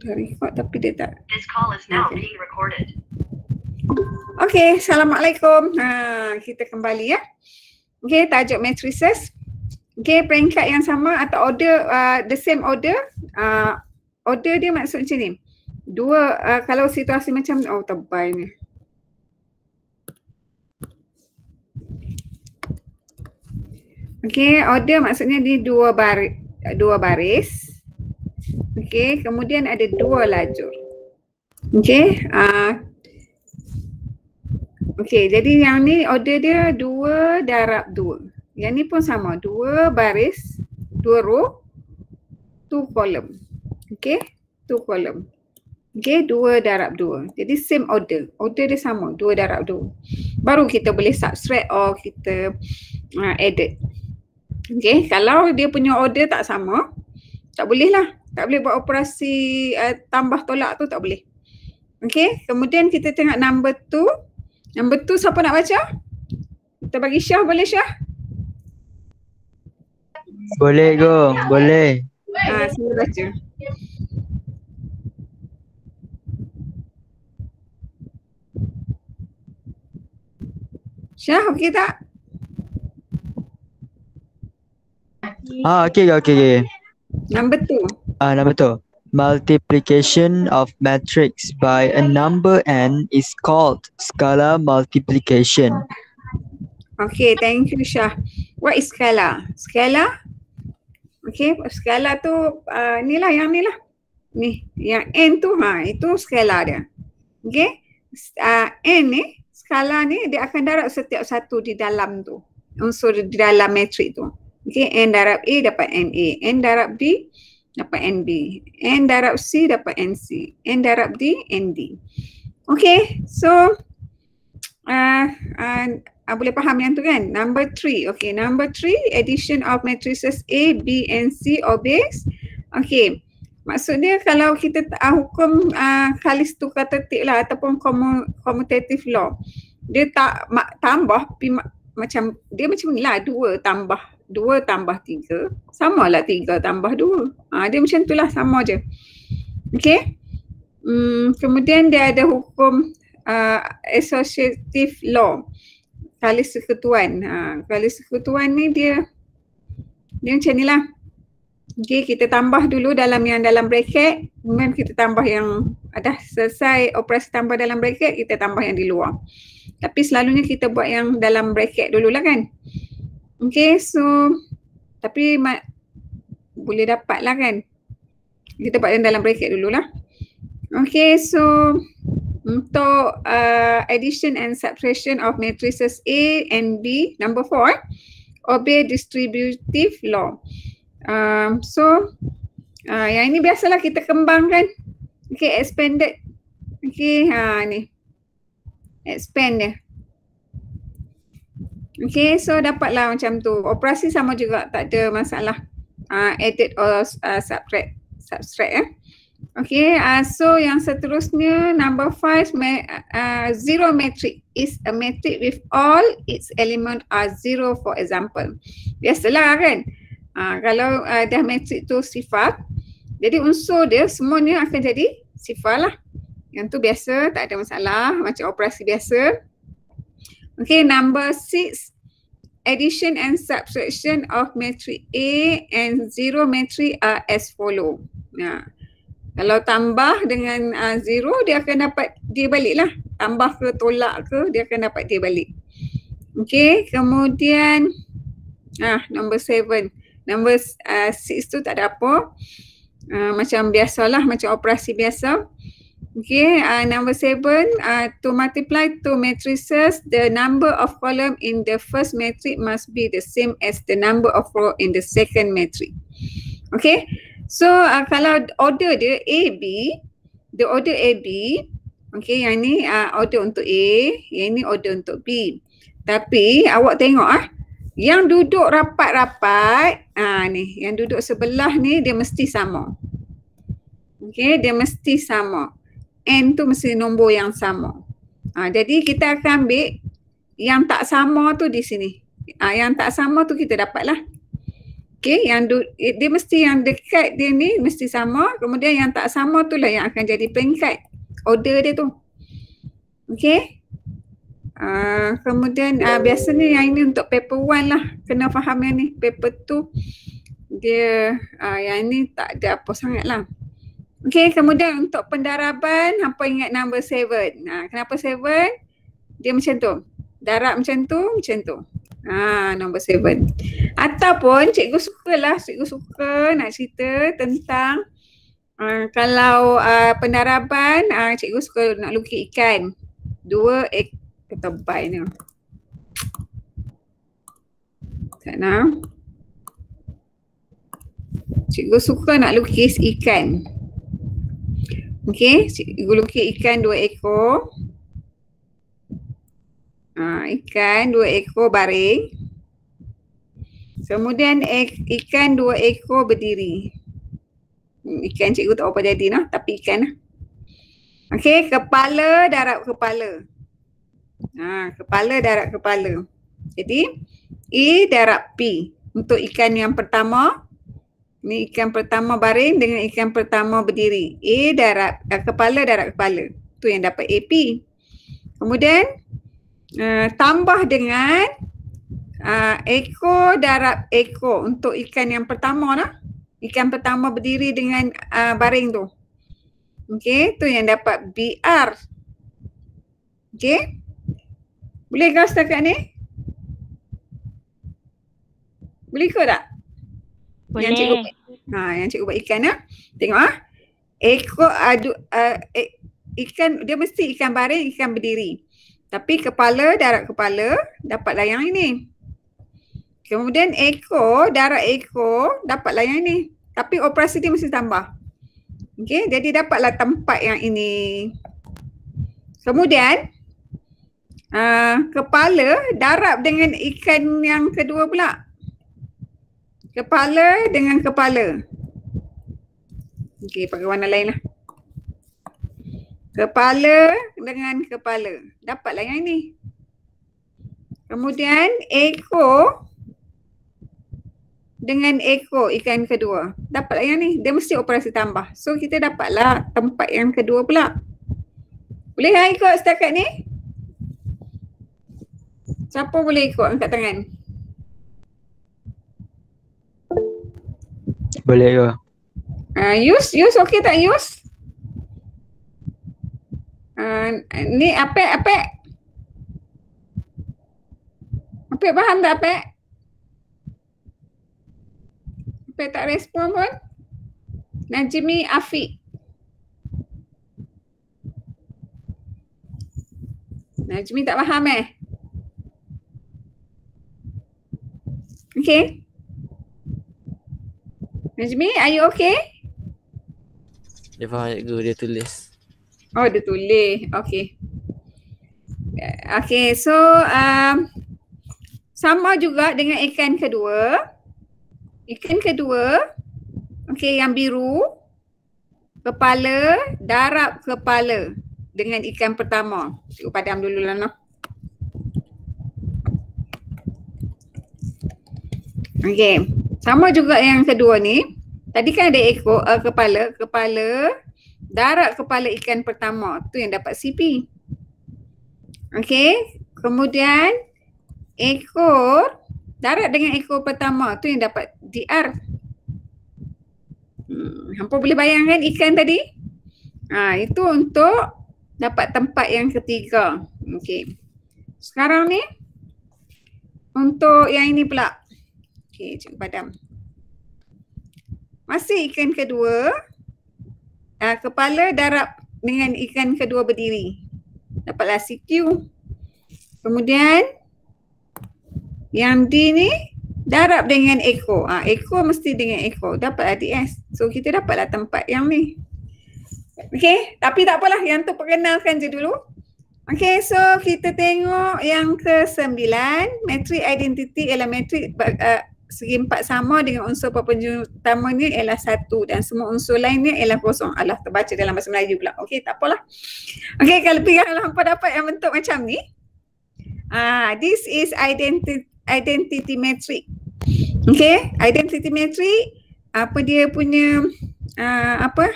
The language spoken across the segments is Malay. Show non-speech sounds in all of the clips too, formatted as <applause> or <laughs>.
dah record tapi dia tak. This call is now okay. being recorded. Okay, Assalamualaikum. Ha, kita kembali ya. Okay, tajuk matrices. Okay, peringkat yang sama atau order, uh, the same order. Uh, order dia maksud macam ni. Dua, uh, kalau situasi macam Oh, tebal ni. Okay, order maksudnya di dua baris. Dua baris. Okey, kemudian ada dua lajur. Okey, uh, okey, jadi yang ni order dia dua darab dua. Yang ni pun sama, dua baris, dua row, two kolom. Okey, two kolom. Okey, dua darab dua. Jadi same order. Order dia sama, dua darab dua. Baru kita boleh subtract or kita uh, edit. Okey, kalau dia punya order tak sama, tak boleh lah. Tak boleh buat operasi uh, tambah tolak tu tak boleh. Okay, kemudian kita tengok number two. Number two siapa nak baca? Kita bagi Syah boleh Syah? Boleh go, boleh. Ah, uh, saya baca. Syah, okey tak? Ah, okey, okey, okey. Number two. Ah, nama tu. Multiplication of matrix by a number n is called scalar multiplication. Okay, thank you Shah. What is scalar? Scalar? Okay, scalar tu uh, ni lah yang ni lah. Ni, yang n tu ha, itu scalar dia. Okay, uh, n ni, scalar ni dia akan darab setiap satu di dalam tu. Unsur di dalam matrix tu. Okay, n darab A dapat n A. N darab B, dapat NB. N darab C dapat NC. N darab D, ND. Okay, so uh, uh, uh, boleh faham yang tu kan? Number three. Okay, number three, addition of matrices A, B and C or base. Okay, maksudnya kalau kita uh, hukum uh, kalis tukar tertik lah ataupun commutative law. Dia tak tambah, macam dia macam ni lah, dua tambah Dua tambah tiga sama lah tiga tambah dua. Ha, dia macam lah sama je. Okay. Hmm, kemudian dia ada hukum uh, associative law. Kali sekutuan. Ha, ah, kali sekutuan ni dia dia macam ni lah. Okay, kita tambah dulu dalam yang dalam bracket. Kemudian kita tambah yang ada selesai operasi tambah dalam bracket, kita tambah yang di luar. Tapi selalunya kita buat yang dalam bracket dulu lah kan. Okay, so tapi ma- boleh dapat lah kan. Kita buat dalam bracket dululah. Okay, so untuk uh, addition and subtraction of matrices A and B, number four, obey distributive law. Um, so, uh, yang ini biasalah kita kembangkan. Okay, expanded. Okay, ha, ni. Expand dia. Okay, so dapatlah macam tu. Operasi sama juga tak ada masalah. Uh, ah, edit or uh, subtract. Subtract eh. Okay, uh, so yang seterusnya number five, me uh, zero metric is a metric with all its element are zero for example. Biasalah kan, uh, kalau uh, dah metric tu sifat, jadi unsur dia semuanya akan jadi sifat lah. Yang tu biasa, tak ada masalah, macam operasi biasa. Okay, number six, addition and subtraction of matrix A and zero matrix are as follow. Nah, ya. kalau tambah dengan uh, zero, dia akan dapat dia balik lah. Tambah ke tolak ke, dia akan dapat dia balik. Okay, kemudian ah number seven. Number uh, six tu tak ada apa. Uh, macam biasalah, macam operasi biasa. Uh, Okay, uh, number seven, uh, to multiply two matrices, the number of column in the first matrix must be the same as the number of row in the second matrix. Okay, so uh, kalau order dia B, the order A B, okay, yang ni uh, order untuk A, yang ni order untuk B. Tapi awak tengok ah, yang duduk rapat-rapat, ah ni, yang duduk sebelah ni dia mesti sama. Okay, dia mesti sama. N tu mesti nombor yang sama. Ha, jadi kita akan ambil yang tak sama tu di sini. Ha, yang tak sama tu kita dapat lah. Okay, yang du, eh, dia mesti yang dekat dia ni mesti sama. Kemudian yang tak sama tu lah yang akan jadi peringkat order dia tu. Okay. Ha, kemudian ha, biasanya yang ini untuk paper one lah. Kena faham yang ni. Paper tu dia ha, yang ini tak ada apa sangat lah. Okay, kemudian untuk pendaraban, hampa ingat number seven. Ha, kenapa seven? Dia macam tu. Darab macam tu, macam tu. Ha, number seven. Ataupun cikgu suka lah, cikgu suka nak cerita tentang uh, kalau uh, ha, pendaraban, uh, ha, cikgu suka nak lukis ikan. Dua ek ketebai ni. Sana. Cikgu suka nak lukis Ikan. Okey, cikgu lukis ikan dua ekor. Ha, ikan dua ekor baring. Kemudian ek, ikan dua ekor berdiri. Hmm, ikan cikgu tak apa jadi lah, tapi ikan lah. Okey, kepala darat kepala. Ha, kepala darat kepala. Jadi, A e, darat P. Untuk ikan yang pertama, ini ikan pertama baring dengan ikan pertama berdiri. A darat uh, kepala darat kepala. Tu yang dapat AP. Kemudian uh, tambah dengan uh, ekor darat ekor untuk ikan yang pertama lah. Ikan pertama berdiri dengan uh, baring tu. Okey, tu yang dapat BR. Okey. Boleh kau setakat ni? Boleh kau tak? Boleh. Yang cikgu ha, yang cikgu buat ikan ya, Tengok ah. Ekor adu uh, ikan dia mesti ikan baring, ikan berdiri. Tapi kepala darat kepala dapat layang ini. Kemudian ekor darat ekor dapat layang ini. Tapi operasi dia mesti tambah. Okey, jadi dapatlah tempat yang ini. Kemudian uh, kepala darab dengan ikan yang kedua pula. Kepala dengan kepala. Okey, pakai warna lain lah. Kepala dengan kepala. Dapatlah yang ini. Kemudian ekor dengan ekor ikan kedua. Dapatlah yang ni. Dia mesti operasi tambah. So kita dapatlah tempat yang kedua pula. Boleh kan ikut setakat ni? Siapa boleh ikut angkat tangan? Boleh ke? Ah, uh, use, use okey tak use? Uh, ah, ni apa apa? Apa faham tak apa? Apa tak respon pun? Najmi Afiq. Najmi tak faham eh? Okay. Najmi, are you okay? Dia faham cikgu, dia tulis. Oh, dia tulis. Okay. Okay, so um, sama juga dengan ikan kedua. Ikan kedua, okay, yang biru, kepala, darab kepala dengan ikan pertama. Cikgu padam dulu lah, no. Okay. Sama juga yang kedua ni. Tadi kan ada ekor uh, eh, kepala, kepala darat kepala ikan pertama tu yang dapat CP. Okey, kemudian ekor darat dengan ekor pertama tu yang dapat DR. Hmm, hampa boleh bayangkan ikan tadi? Ha, itu untuk dapat tempat yang ketiga. Okey. Sekarang ni untuk yang ini pula Okey, cikgu padam. Masih ikan kedua. Ah, kepala darab dengan ikan kedua berdiri. Dapatlah CQ. Kemudian yang D ni darab dengan ekor. Ah ha, ekor mesti dengan ekor. Dapatlah DS. So kita dapatlah tempat yang ni. Okey, tapi tak apalah yang tu perkenalkan je dulu. Okey, so kita tengok yang ke sembilan. Matrix identity ialah matrix uh, segi empat sama dengan unsur perpenjuru utama ni ialah satu dan semua unsur lainnya ialah kosong. Alah terbaca dalam bahasa Melayu pula. Okey tak apalah. Okey kalau pihak lampau dapat yang bentuk macam ni. Ah, this is identity identity metric. Okey, identity metric apa dia punya uh, apa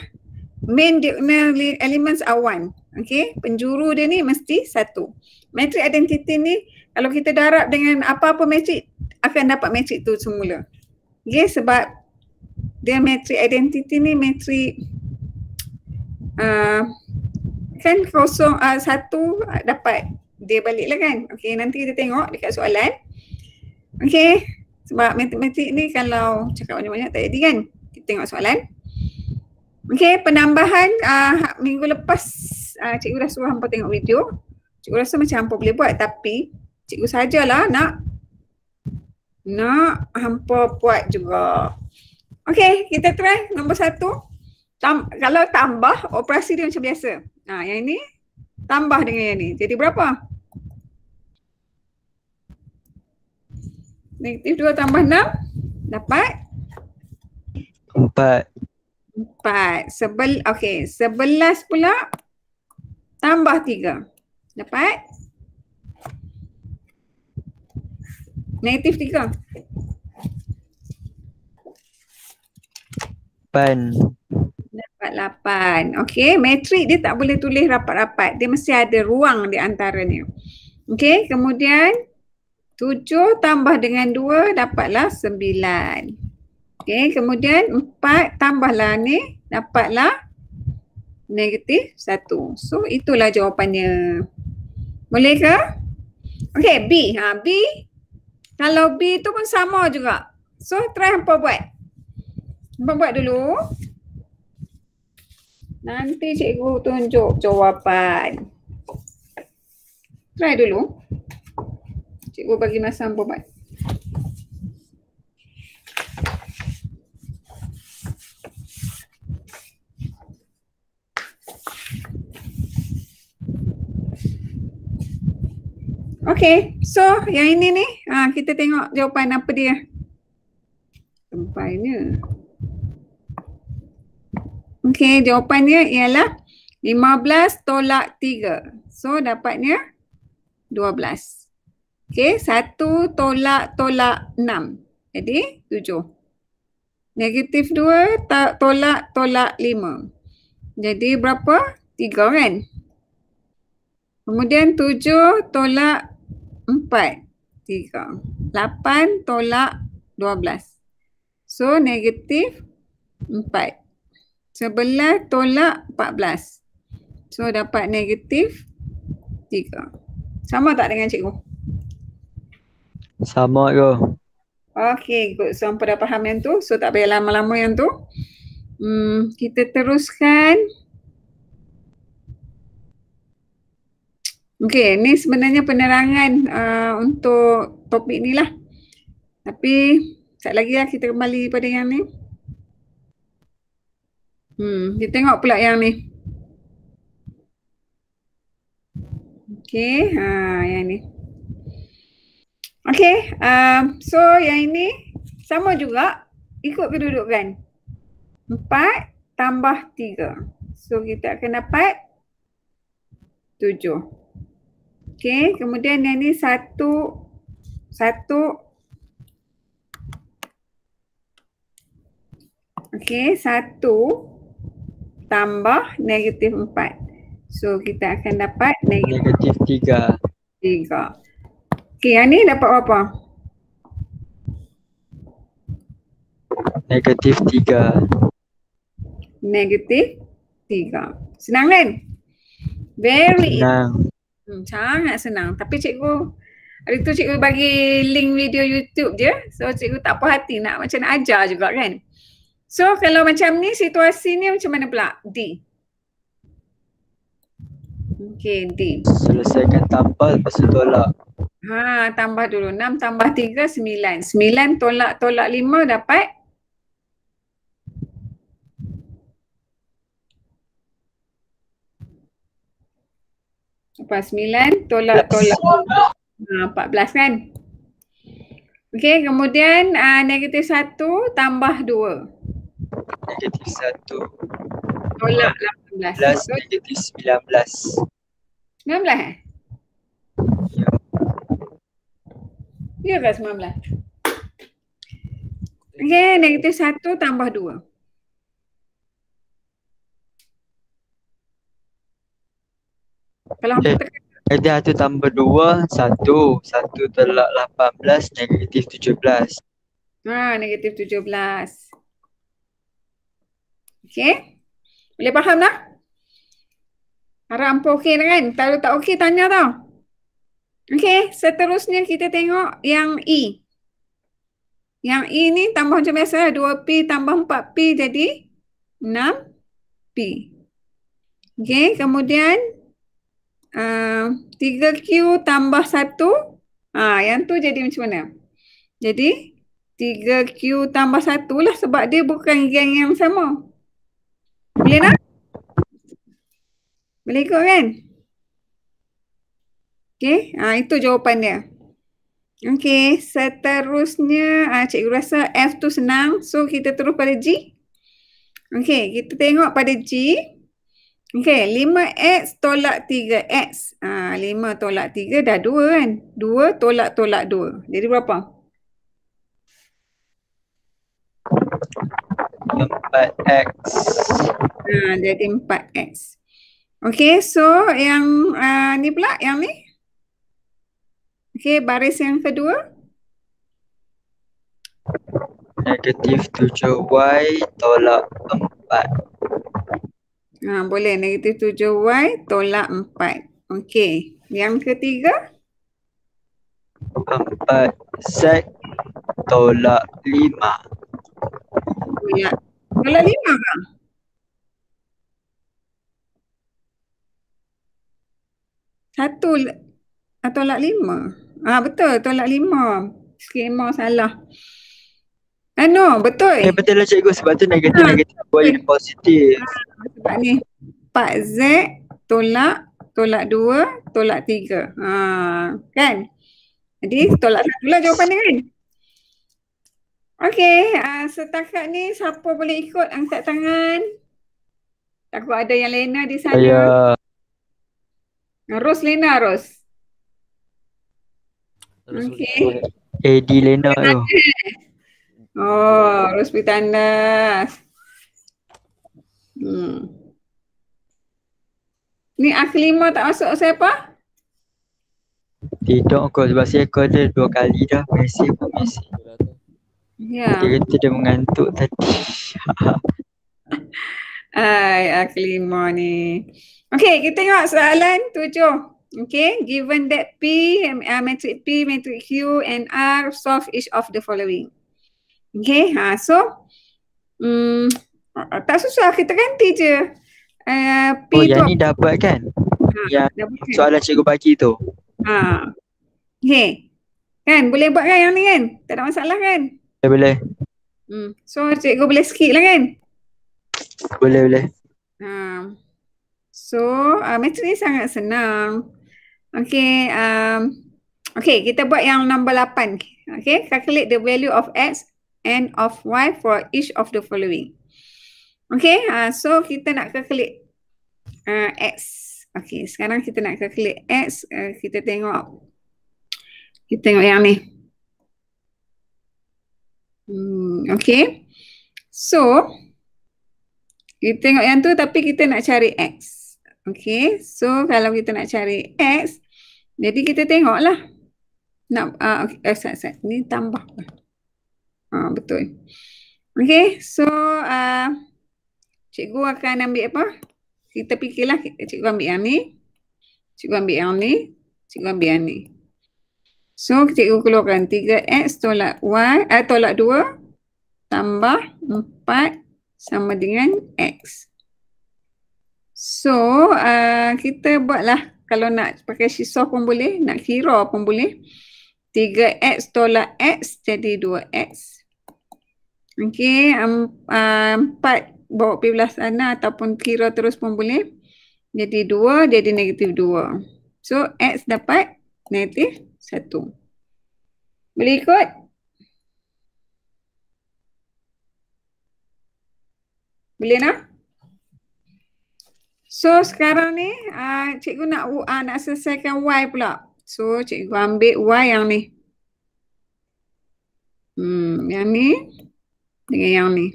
main diagonal elements are one. Okey, penjuru dia ni mesti satu. Metric identity ni kalau kita darab dengan apa-apa matrik akan dapat matrik tu semula. Okay, sebab dia matrik identiti ni matrik uh, kan kosong uh, satu uh, dapat dia balik lah kan. Okay, nanti kita tengok dekat soalan. Okay, sebab matematik ni kalau cakap banyak-banyak tak jadi kan. Kita tengok soalan. Okay, penambahan uh, minggu lepas uh, cikgu dah suruh hampa tengok video. Cikgu rasa macam hampa boleh buat tapi cikgu sajalah nak nak hampa buat juga. Okey, kita try nombor satu. Tam, kalau tambah, operasi dia macam biasa. Nah, ha, yang ini tambah dengan yang ini. Jadi berapa? Negatif dua tambah enam. dapat Empat. Empat. Sebel okey, sebelas pula tambah tiga. Dapat Negatif tiga. Pan. Dapat lapan. Okay, matrik dia tak boleh tulis rapat-rapat. Dia mesti ada ruang di ni. Okay, kemudian tujuh tambah dengan dua dapatlah sembilan. Okay, kemudian empat tambahlah ni dapatlah negatif satu. So itulah jawapannya. Bolehkah? Okay, B. Ha, B kalau B tu pun sama juga. So try hampa buat. Hampa buat dulu. Nanti cikgu tunjuk jawapan. Try dulu. Cikgu bagi masa hampa buat. Okay, so yang ini ni ha, kita tengok jawapan apa dia. Jawapannya. Okay, jawapannya ialah 15 tolak 3. So dapatnya 12. Okay, 1 tolak tolak 6. Jadi 7. Negatif 2 tolak tolak 5. Jadi berapa? 3 kan? Kemudian 7 tolak Empat tiga, lapan tolak dua belas, So negatif empat. Sebelah tolak empat belas, So dapat negatif tiga. Sama tak dengan cikgu? Sama ke? Okey, good. So, apa dah faham yang tu? So, tak payah lama-lama yang tu. Hmm, kita teruskan. Okey, ni sebenarnya penerangan uh, untuk topik ni lah. Tapi, sekejap lagi lah kita kembali pada yang ni. Hmm, kita tengok pula yang ni. Okey, ha, yang ni. Okey, um, so yang ini sama juga ikut kedudukan. Empat tambah tiga. So kita akan dapat tujuh. Okey, kemudian yang ni satu satu Okey, satu tambah negatif empat. So kita akan dapat negatif, negatif tiga. Tiga. Okey, yang ni dapat apa? Negatif tiga. Negatif tiga. Senang kan? Very Senang. Easy. Hmm, sangat senang. Tapi cikgu, hari tu cikgu bagi link video YouTube je. So cikgu tak puas hati nak macam nak ajar juga kan. So kalau macam ni, situasi ni macam mana pula? D. Okay, D. Selesaikan tambah lepas tu tolak. Ha, tambah dulu. 6 tambah 3, 9. 9 tolak, tolak 5 dapat lepas 9 tolak tolak ha, ah, 14 kan Okey kemudian uh, negatif 1 tambah 2 Negatif 1 tolak 18 plus negatif 19 19 eh? Ya, ya ke 19? Okey negatif 1 tambah 2 Kalau eh, hampir tekan. Jadi satu tambah dua, satu. Satu telak lapan belas, negatif tujuh belas. Haa, negatif tujuh belas. Okey. Boleh faham tak? Harap ampun okey dah kan? Kalau tak okey, tanya tau. Okey, seterusnya kita tengok yang E. Yang E ni tambah macam biasa. 2P tambah 4P jadi 6P. Okey, kemudian uh, ah, 3Q tambah 1 ha, ah, Yang tu jadi macam mana Jadi 3Q tambah 1 lah sebab dia bukan geng yang sama Boleh tak? Boleh ikut kan? Okay, ha, ah, itu jawapan dia Okay, seterusnya uh, Cikgu rasa F tu senang So kita terus pada G Okay, kita tengok pada G Okay, 5X tolak 3X. Ha, 5 tolak 3 dah 2 kan? 2 tolak tolak 2. Jadi berapa? 4X. Ha, jadi 4X. Okay, so yang uh, ni pula, yang ni. Okay, baris yang kedua. Negatif 7Y tolak 4 Ha, boleh. Negatif 7Y tolak 4. Okey. Yang ketiga? 4 set tolak 5. Ya. Tolak 5 kan? Satu ah, tolak 5. Ah betul tolak 5. Skema salah. Anu ah, betul. Eh betul lah cikgu sebab tu negatif-negatif ha. Ah. negatif, boleh positif. Ha sebab ni 4Z tolak tolak 2 tolak 3. Ha, kan? Jadi tolak 1 lah jawapan dia kan? Okey, uh, setakat ni siapa boleh ikut angkat tangan? Takut ada yang Lena di sana. Saya. Ah, Ros Lena Ros. Okey. Eddie Lena tu. Oh, Ros Pitanda. Hmm. Ni Aklima tak masuk siapa? Tidak kot sebab saya kot dia dua kali dah mesej pun mesej. Ya. Yeah. Dia kata dia mengantuk tadi. <laughs> Hai Aklima ni. Okay kita tengok soalan tujuh. Okay, given that P, eh, uh, metric P, matrix Q and R solve each of the following. Okay, ha, so um, Uh, tak susah kita ganti je. Uh, P oh yang ni dah buat kan? Ha, yang dah kan? soalan cikgu bagi tu. Ha. Hey. Kan boleh buat kan yang ni kan? Tak ada masalah kan? Boleh ya, boleh. Hmm. So cikgu boleh skip lah kan? Boleh boleh. Ha. So uh, matrix ni sangat senang. Okay. Um, okay kita buat yang nombor lapan. Okay calculate the value of X and of Y for each of the following. Okay, uh, so kita nak ke uh, X. Okay, sekarang kita nak ke X. Uh, kita tengok. Kita tengok yang ni. Hmm, okay. So, kita tengok yang tu tapi kita nak cari X. Okay, so kalau kita nak cari X, jadi kita tengoklah. Nak, uh, okay, eh, set, set. Ni tambah. Uh, betul. Okay, so... Uh, cikgu akan ambil apa? Kita fikirlah cikgu ambil yang ni. Cikgu ambil yang ni. Cikgu ambil yang ni. So cikgu keluarkan 3x tolak y, eh, tolak 2 tambah 4 sama dengan x. So uh, kita buatlah kalau nak pakai sisa pun boleh, nak kira pun boleh. 3x tolak x jadi 2x. Okay, um, uh, 4 bawa pergi belah sana ataupun kira terus pun boleh. Jadi 2 jadi negatif 2. So X dapat negatif 1. Boleh ikut? Boleh nak? So sekarang ni uh, cikgu nak uh, nak selesaikan Y pula. So cikgu ambil Y yang ni. Hmm, yang ni dengan yang ni.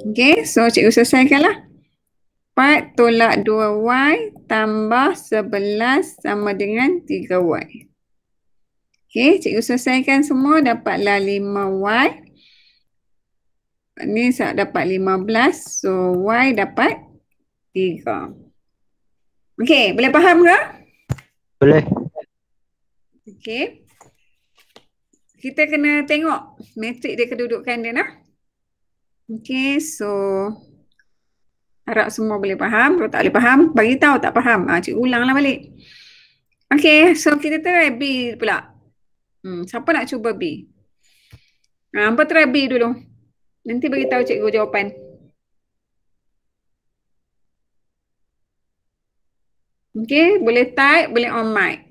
Okay, so cikgu selesaikanlah. 4 tolak 2y tambah 11 sama dengan 3y. Okay, cikgu selesaikan semua dapatlah 5y. Ni saya dapat 15, so y dapat 3. Okay, boleh faham ke? Boleh. Okay. Kita kena tengok metrik dia kedudukan dia nak. Okay, so harap semua boleh faham. Kalau tak boleh faham, bagi tahu tak faham. Ah, ha, cik ulanglah balik. Okay, so kita try B pula. Hmm, siapa nak cuba B? Ah, ha, apa try B dulu? Nanti bagi tahu cikgu jawapan. Okay, boleh type, boleh on mic.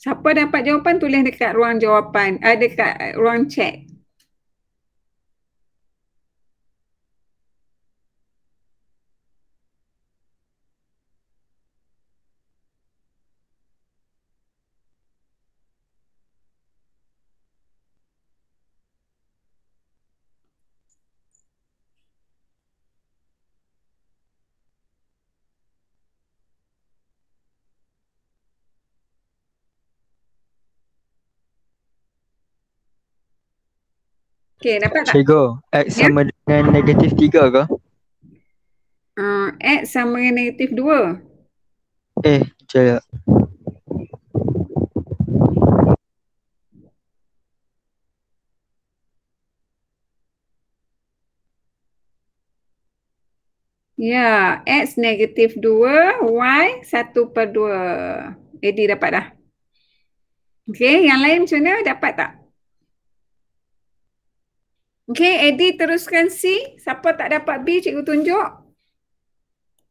Siapa dapat jawapan tulis dekat ruang jawapan, uh, dekat ruang chat. Okay, dapat. tak? Cikgu, X yeah. sama dengan negatif 3 ke? Uh, ah, X sama dengan negatif 2. Eh, jayak. Ya, yeah, X negatif 2, Y 1 per 2. Eddie dapat dah. Okay, yang lain macam mana? Dapat tak? Okey, Eddy teruskan C. Siapa tak dapat B, cikgu tunjuk.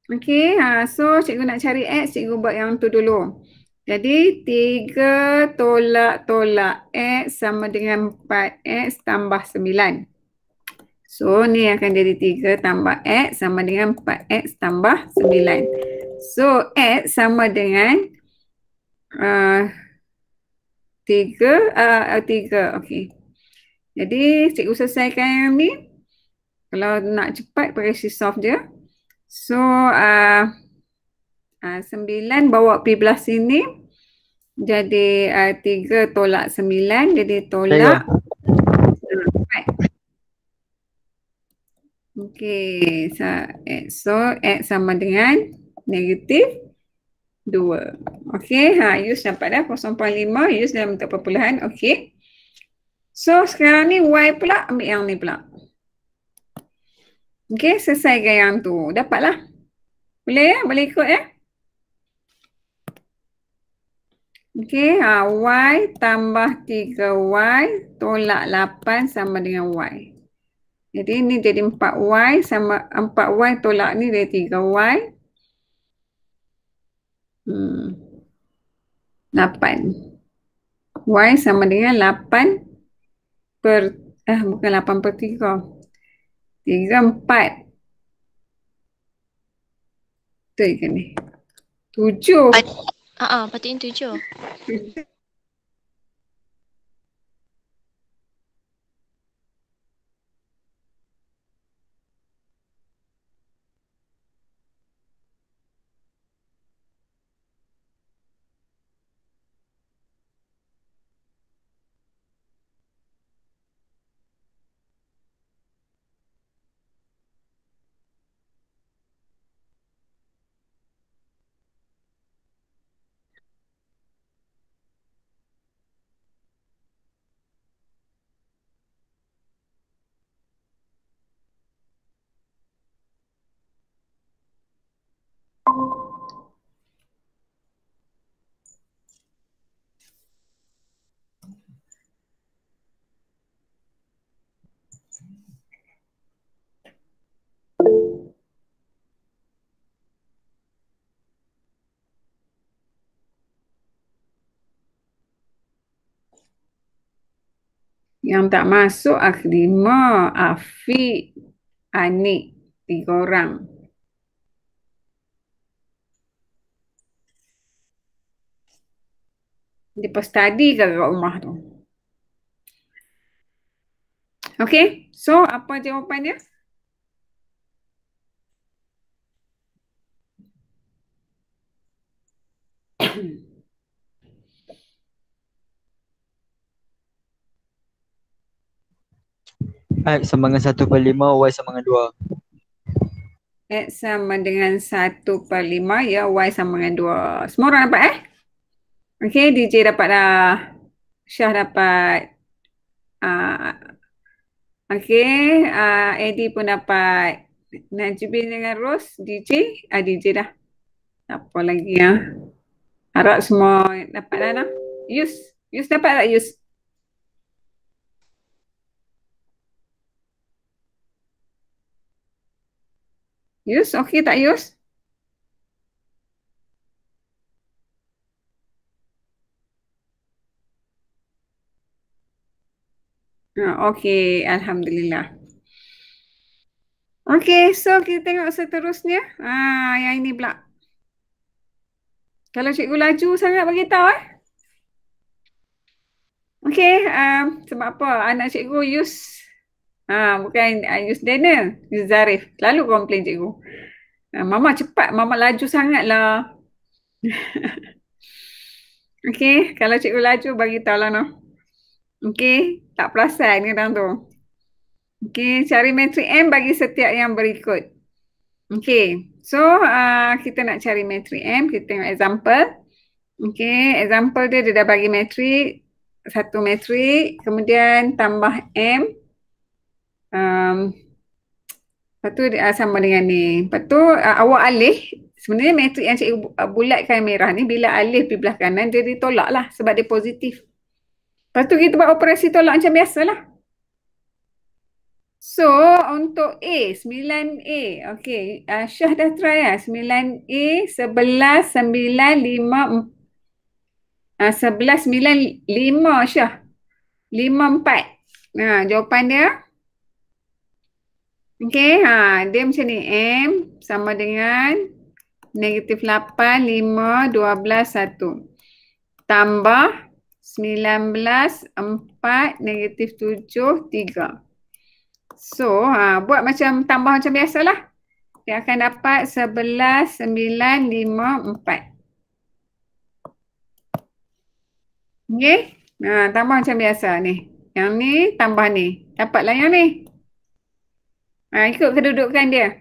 Okey, ha, so cikgu nak cari X, cikgu buat yang tu dulu. Jadi, 3 tolak tolak X sama dengan 4X tambah 9. So, ni akan jadi 3 tambah X sama dengan 4X tambah 9. So, X sama dengan uh, 3, uh, 3, okey. Jadi cikgu selesaikan yang ni. Kalau nak cepat perisi soft je. So uh, uh, 9 bawa P plus sini. Jadi uh, 3 tolak sembilan Jadi tolak. okey Okay, so X, so X sama dengan negatif dua okey ha, use dapat dah 0.5, use dalam bentuk perpuluhan. okey. So sekarang ni Y pula ambil yang ni pula. Okay, selesaikan yang tu. Dapatlah. Boleh ya? Boleh ikut ya? Okay, ha, Y tambah 3Y tolak 8 sama dengan Y. Jadi ni jadi 4Y sama 4Y tolak ni dia 3Y. Hmm. 8. Y sama dengan lapan per eh bukan 8 per 3. 3 4. Tu ikan ni. 7. Ha ah, ah patutnya 7. <laughs> Yang tak masuk Akhlima, afi, Anik. Tiga orang. Lepas tadi ke rumah tu. Okay. So apa jawapan dia? X sama dengan 1 per 5, Y sama dengan 2. X sama dengan 1 per 5, ya Y sama dengan 2. Semua orang dapat eh? Okay, DJ dapat dah. Syah dapat. Uh, ah, okay, uh, ah, Eddie pun dapat. Najibin dengan Rose, DJ. Uh, ah, DJ dah. Apa lagi ya? Harap semua dapat dah. Yus, Yus dapat tak Yus? Yus, okey tak Yus? Ha, okey, Alhamdulillah. Okey, so kita tengok seterusnya. Ah, yang ini pula. Kalau cikgu laju sangat bagi tahu eh. Okey, um, sebab apa anak cikgu use Ha, bukan Ayus ha, Daniel, Yus Zarif. Lalu komplain cikgu. Ha, Mama cepat, Mama laju sangatlah. <laughs> Okay, kalau cikgu laju bagi tahu lah no. Okey, tak perasan ni orang tu. Okey, cari matrik M bagi setiap yang berikut. Okay, so uh, kita nak cari matrik M, kita tengok example. Okay, example dia dia dah bagi matrik, satu matrik, kemudian tambah M. Um, lepas tu uh, sama dengan ni. Lepas tu uh, ah, awal alih sebenarnya matrik yang cikgu ah, bulatkan merah ni bila alih pergi belah kanan dia ditolak lah sebab dia positif. Lepas tu kita buat operasi tolak macam biasa lah. So untuk A, 9A. Okay, uh, Syah dah try lah. 9A, 11, 9, 5, 4. Uh, 11, 9, 5 Syah. 5, 4. Nah, jawapan dia. Okay, ha, dia macam ni. M sama dengan negatif 8, 5, 12, 1. Tambah 19, 4, negatif 7, 3. So, ha, buat macam tambah macam biasalah. Dia akan dapat 11, 9, 5, 4. Okay, ha, tambah macam biasa ni. Yang ni tambah ni. Dapatlah yang ni. Ha, ikut kedudukan dia.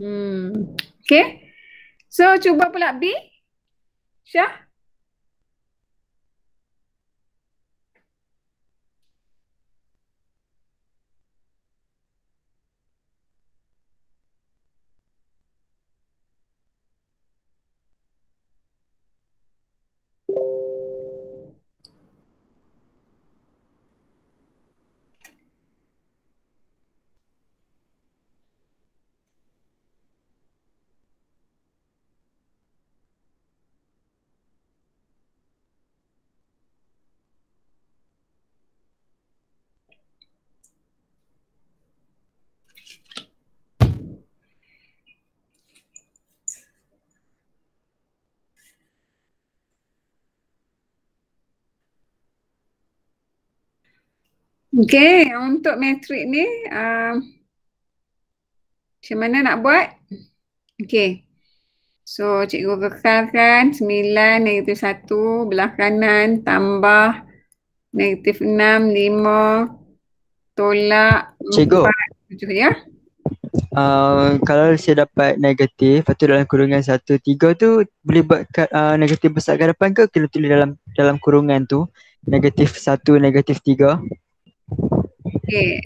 Hmm. Okay. So cuba pula B. Syah. Okay, untuk matrik ni, uh, macam mana nak buat? Okay. So, cikgu kekalkan 9, negatif 1, belah kanan, tambah negatif 6, 5, tolak cikgu. 4, 7, ya? Uh, kalau saya dapat negatif, lepas dalam kurungan 1, 3 tu boleh buat kat, uh, negatif besar ke depan ke? Kena tulis dalam dalam kurungan tu, negatif 1, negatif 3. Okey.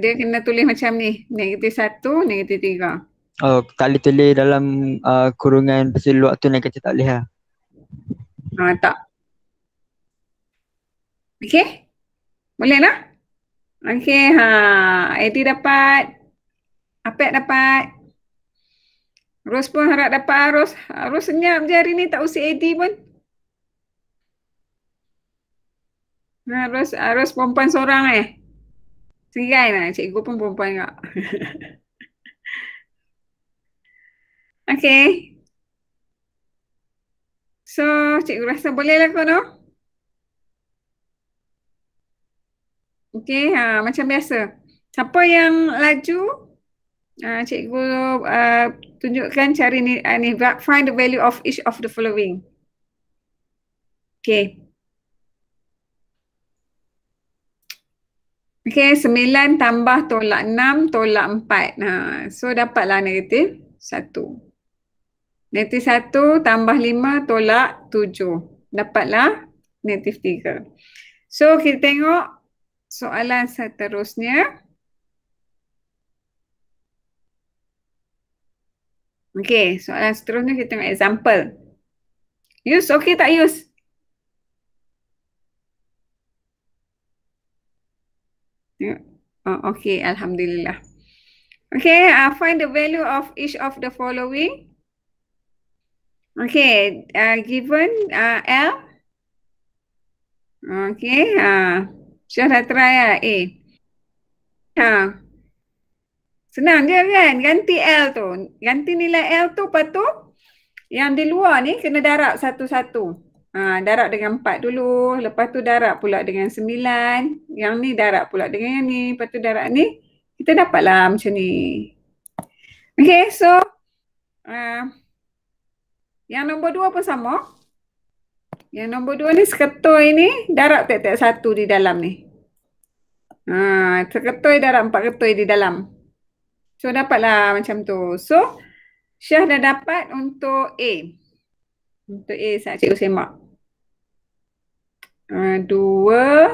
Dia kena tulis macam ni. Negatif satu, negatif tiga. Oh, tak boleh tulis dalam uh, kurungan pasal waktu negatif tak boleh lah. Ha? Uh, tak. Okey? Boleh lah? Okey, ha. Adi dapat. Apek dapat. Ros pun harap dapat. Ros, Ros senyap je hari ni. Tak usik Adi pun. Ha, Ros, ha, Ros perempuan seorang eh. Serai lah, cikgu pun perempuan juga. <laughs> okay. So, cikgu rasa boleh lah kau Okay, ha, macam biasa. Siapa yang laju, uh, cikgu uh, tunjukkan cari ni, uh, ni, find the value of each of the following. Okay. Okay, sembilan tambah tolak enam tolak empat. Ha, so, dapatlah negatif satu. Negatif satu tambah lima tolak tujuh Dapatlah negatif tiga. So, kita tengok soalan seterusnya. Okay, soalan seterusnya kita tengok example. Use okay tak use? Yeah. Oh, uh, okay, Alhamdulillah. Okay, uh, find the value of each of the following. Okay, uh, given uh, L. Okay, saya uh, dah try uh, A. Uh. Senang je kan, ganti L tu. Ganti nilai L tu, lepas tu yang di luar ni kena darab satu-satu. Ha, darab dengan 4 dulu. Lepas tu darab pula dengan 9. Yang ni darab pula dengan yang ni. Lepas tu darab ni. Kita dapatlah macam ni. Okay, so. Uh, yang nombor 2 pun sama. Yang nombor 2 ni seketoi ini, Darab tiap-tiap satu di dalam ni. Ha, seketoi darab 4 ketoi di dalam. So, dapatlah macam tu. So, Syah dah dapat untuk A. Untuk A saat cikgu semak. Ah, dua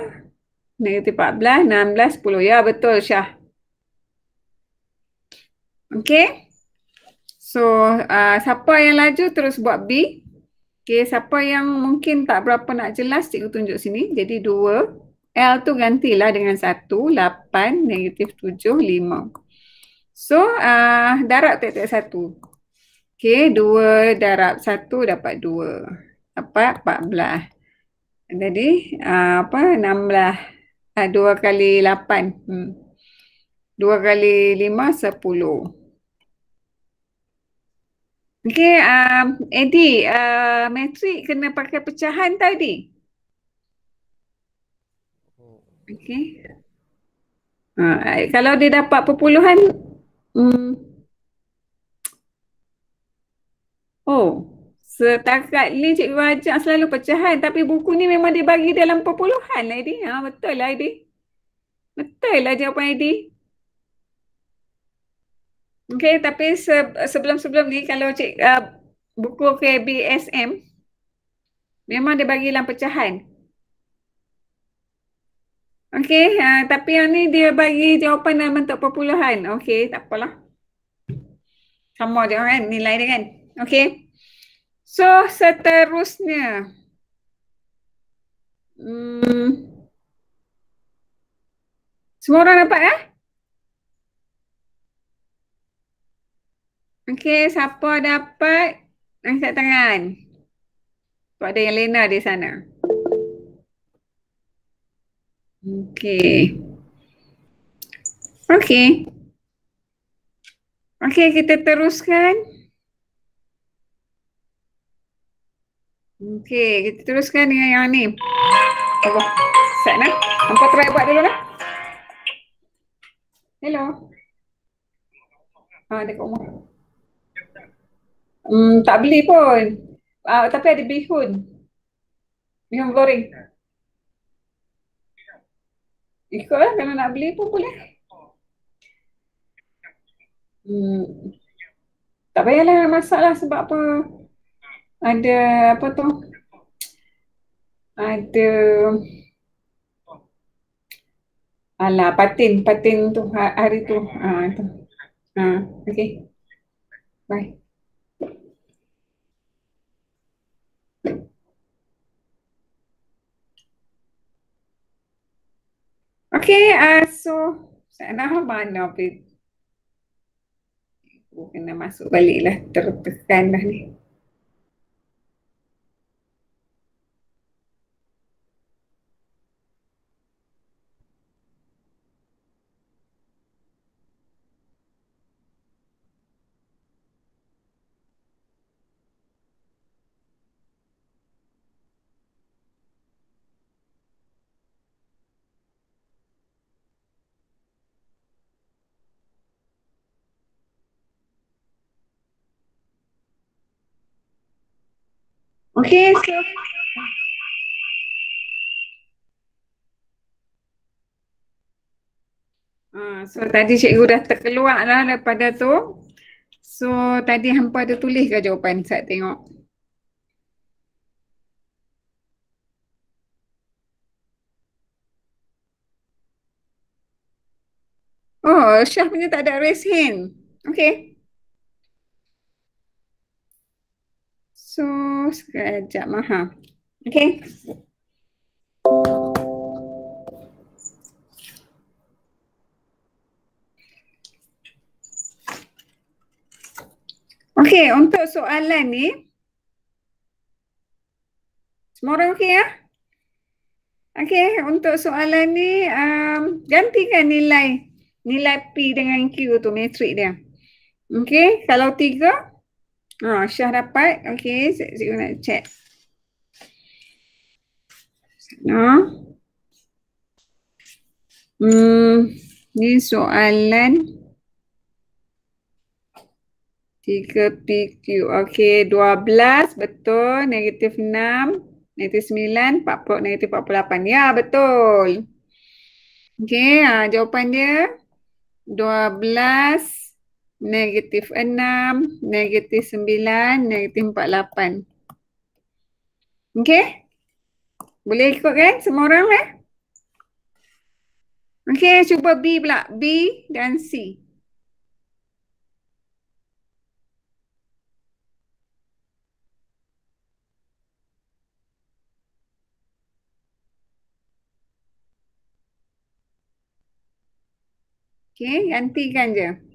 negatif 14 16 10 ya betul Syah Okay, so uh, siapa yang laju terus buat B Okay, siapa yang mungkin tak berapa nak jelas cikgu tunjuk sini jadi dua L tu gantilah dengan satu lapan negatif tujuh lima. So uh, darab tiap-tiap 1 Okey 2 darab satu dapat 2 dapat 14 jadi uh, apa 6 lah. Uh, 2 kali 8. Hmm. kali lima sepuluh. Okay, um, ah, Eddie, uh, ah, matrik kena pakai pecahan tadi. Okay. Uh, eh, kalau dia dapat perpuluhan, um, oh, Setakat ni cikgu ajak selalu pecahan tapi buku ni memang dia bagi dalam perpuluhan Aidy. Ha, betul lah Aidy. Betul lah jawapan Aidy. Okay tapi se- sebelum-sebelum ni kalau cik uh, buku KBSM memang dia bagi dalam pecahan. Okay uh, ha, tapi yang ni dia bagi jawapan dalam bentuk perpuluhan. Okay tak apalah. Sama je kan nilai dia kan. Okay. So seterusnya. Hmm. Semua orang dapat eh? Okey, siapa dapat? Angkat tangan. Sebab ada yang Lena di sana. Okay, okay, okay kita teruskan. Okey, kita teruskan dengan yang ni. Oh, set nah. Hampa try buat dulu lah. Hello. Ha, ah, dekat rumah. Hmm, tak beli pun. Ah, uh, tapi ada bihun. Bihun goreng. Ikut lah kalau nak beli pun boleh. Hmm. Tak payahlah masak lah sebab apa ada apa tu ada ala patin patin tu ha, hari tu ha tu ha okey bye Okay, uh, ah, so saya nak mana pergi? kena masuk balik lah, tertekan dah ni. Okay, so ah, So tadi cikgu dah terkeluar lah daripada tu. So tadi hampa ada tulis ke jawapan saya tengok. Oh Syah punya tak ada raise hand. Okay. So, sekejap maha. Okay. Okay, untuk soalan ni. Semua orang okay ya? Okay, untuk soalan ni, um, gantikan nilai nilai P dengan Q tu, matrik dia. Okay, kalau tiga, Ha, oh, Syah dapat. Okay, saya, saya nak chat. Sana. Hmm, ini soalan 3PQ. Okey, 12 betul. Negatif 6. Negatif 9, 40, negatif 48. Ya, betul. Okay, ha, jawapan dia 12 negatif 6, negatif 9, negatif 48. Okey? Boleh ikut kan semua orang eh? Okey, cuba B pula. B dan C. Okey, gantikan je.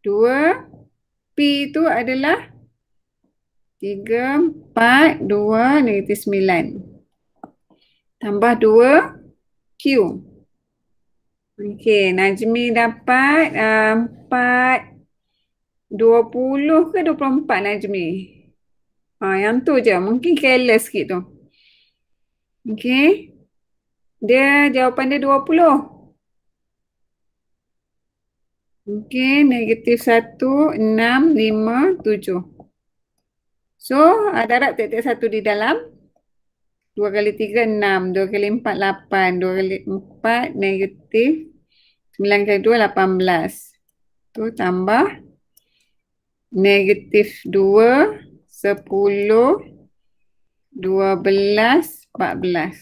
Dua P tu adalah tiga empat dua negatif sembilan Tambah dua Q Okey, Najmi dapat ah, empat dua puluh ke dua puluh empat Najmi? Ha, yang tu je, mungkin careless sikit tu Okey Dia, jawapan dia dua puluh Okay, negatif satu enam lima tujuh. So, darab tiap-tiap satu di dalam. dua kali tiga enam, dua kali empat lapan, dua kali empat negatif. sembilan kali dua lapan belas. Tu tambah. Negatif dua sepuluh dua belas empat belas.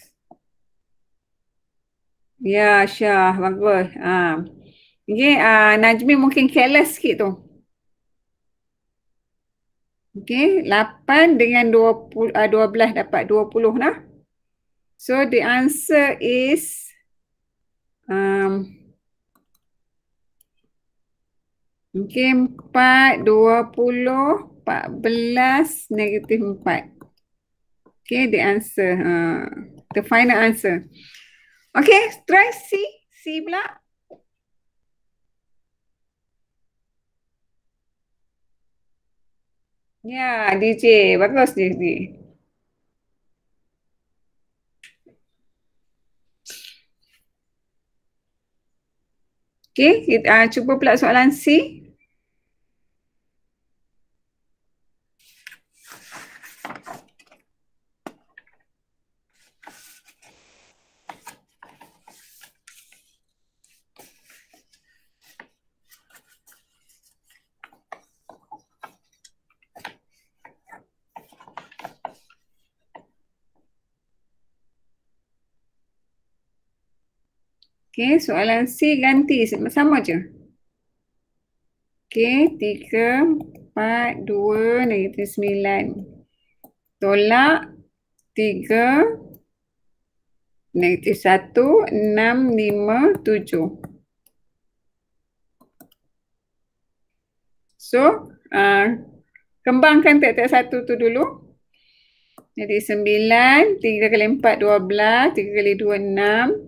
Ya, Syah. Bagus. Haa. Ah. Okay, uh, ah, Najmi mungkin careless sikit tu. Okay, 8 dengan 20, uh, 12 dapat 20 lah. So the answer is um, Okay, 4, 20, 14, negatif 4. Okay, the answer. Uh, the final answer. Okay, try C. C pula. Ya, DJ. Bagus, DJ. Okey, kita uh, cuba pula soalan C. Okey, soalan C ganti sama je. Okey, 3, 4, 2, negatif 9. Tolak 3, negatif 1, 6, 5, 7. So, uh, kembangkan tiap-tiap satu tu dulu. Jadi 9, 3 kali 4, 12, 3 kali 2, 6,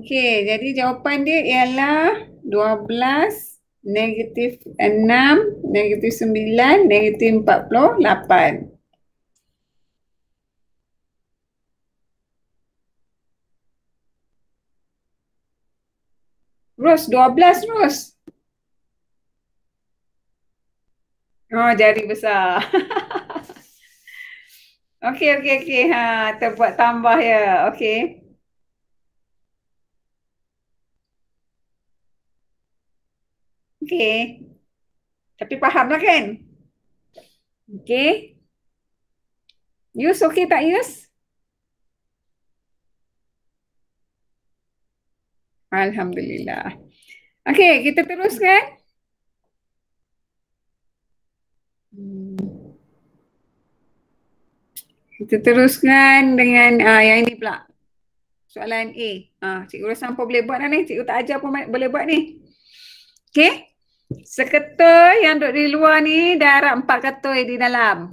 Okey, jadi jawapan dia ialah 12, negatif 6, negatif 9, negatif 48. Ros, 12 Ros. Oh, jari besar. <laughs> okey, okey, okey. Ha, terbuat tambah ya. Okey. Okay. Tapi faham lah, kan? Okay. Yus, okay tak Yus? Alhamdulillah. Okay, kita teruskan. Kita teruskan dengan uh, yang ini pula. Soalan A. Uh, cikgu rasa apa boleh buat lah ni. Cikgu tak ajar apa boleh buat ni. Okay. Seketul yang duduk di luar ni dah harap empat ketul di dalam.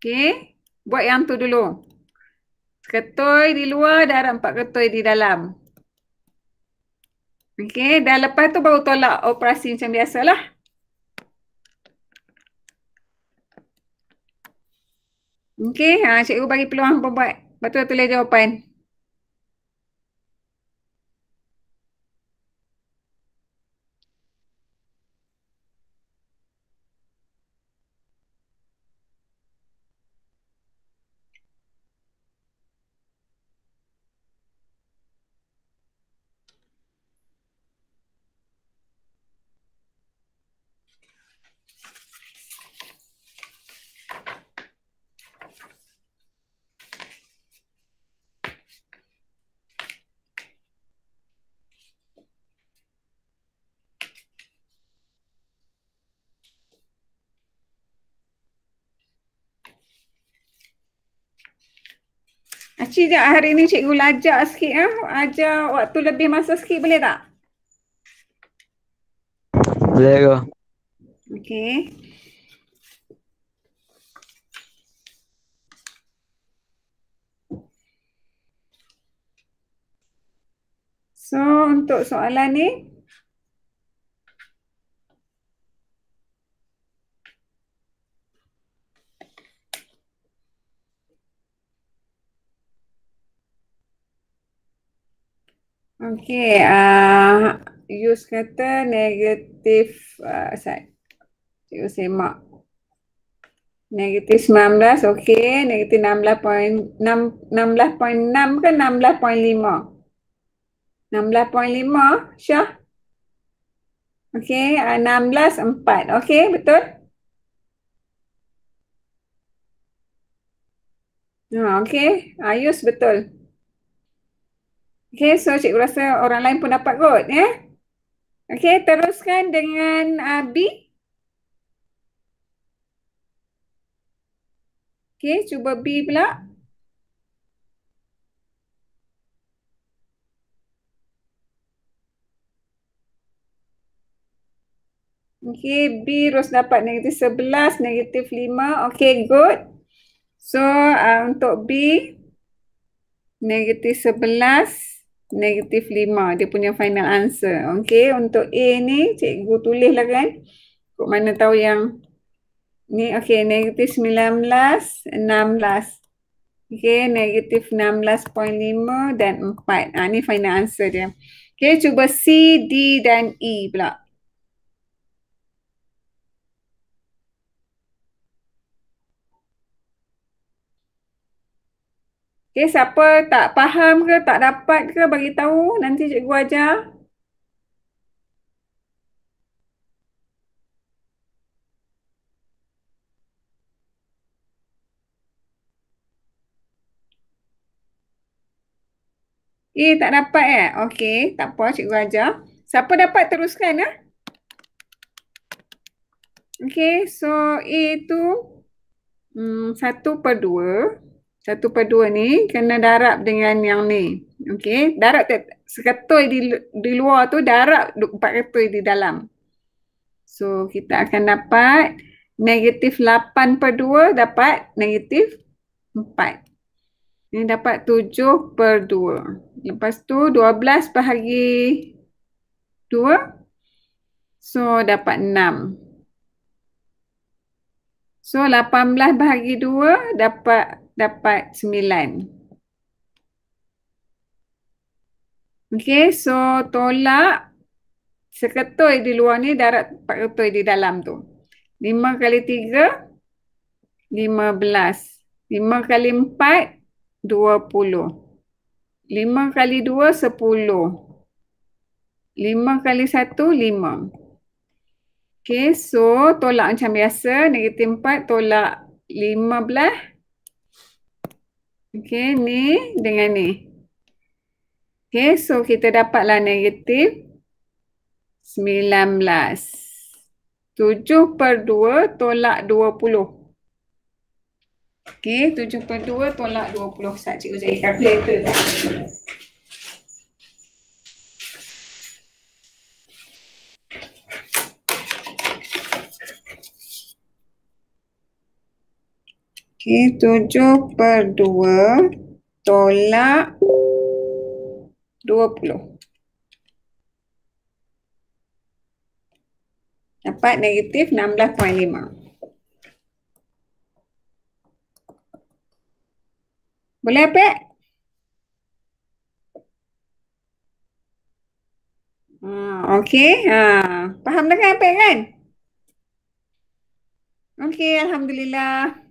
Okay. Buat yang tu dulu. Seketul di luar dah harap empat ketul di dalam. Okay. Dan lepas tu baru tolak operasi macam biasalah. Okay. Ha, cikgu bagi peluang buat. Lepas tu tulis jawapan. sekejap hari ni cikgu lajak sikit eh. Ajar waktu lebih masa sikit boleh tak? Boleh ke? Okay. So untuk soalan ni, Okay, uh, use kata negatif uh, side. Yus semak. Negatif 19, okay. Negatif 16.6, 16.6 ke 16.5? 16.5, Syah? Okay, uh, 16.4, okay, betul? Ha, okay, Ayus uh, betul. Okay, so cikgu rasa orang lain pun dapat kot, ya? Yeah? Okay, teruskan dengan uh, B. Okay, cuba B pula. Okay, B terus dapat negatif 11, negatif 5. Okay, good. So, uh, untuk B, negatif 11. Negatif negatif 5 dia punya final answer. Okey, untuk A ni cikgu tulislah kan. Kok mana tahu yang ni okey negatif 19, 16. Okey, negatif 16.5 dan 4. Ah ha, ni final answer dia. Okey, cuba C, D dan E pula. Okay, siapa tak faham ke, tak dapat ke bagi tahu nanti cikgu ajar. Eh, tak dapat eh? Okey, tak apa cikgu ajar. Siapa dapat teruskan eh? Okey, so A tu hmm, 1 per dua satu per dua ni kena darab dengan yang ni. Okey, darab tak seketul di, di luar tu darab empat ketul di dalam. So kita akan dapat negatif lapan per dua dapat negatif empat. Ini dapat tujuh per 2. Lepas tu dua 12 bahagi dua, So dapat enam. So 18 bahagi 2 dapat dapat 9. Okay, so tolak seketul di luar ni darat 4 ketul di dalam tu. 5 kali 3, 15. 5 kali 4, 20. 5 kali 2, 10. 5 kali 1, 5. Okay, so tolak macam biasa. Negatif 4 tolak 15. Okey, ni dengan ni. Okey, so kita dapatlah negatif 19. 7 per 2 tolak 20. Okey, 7 per 2 tolak 20. Saya cikgu jadi calculator. Okey, tujuh per dua tolak dua puluh. Dapat negatif enam belas lima. Boleh apa? Ah, okey. Ha, ah, faham dengan apa kan? Okey, alhamdulillah.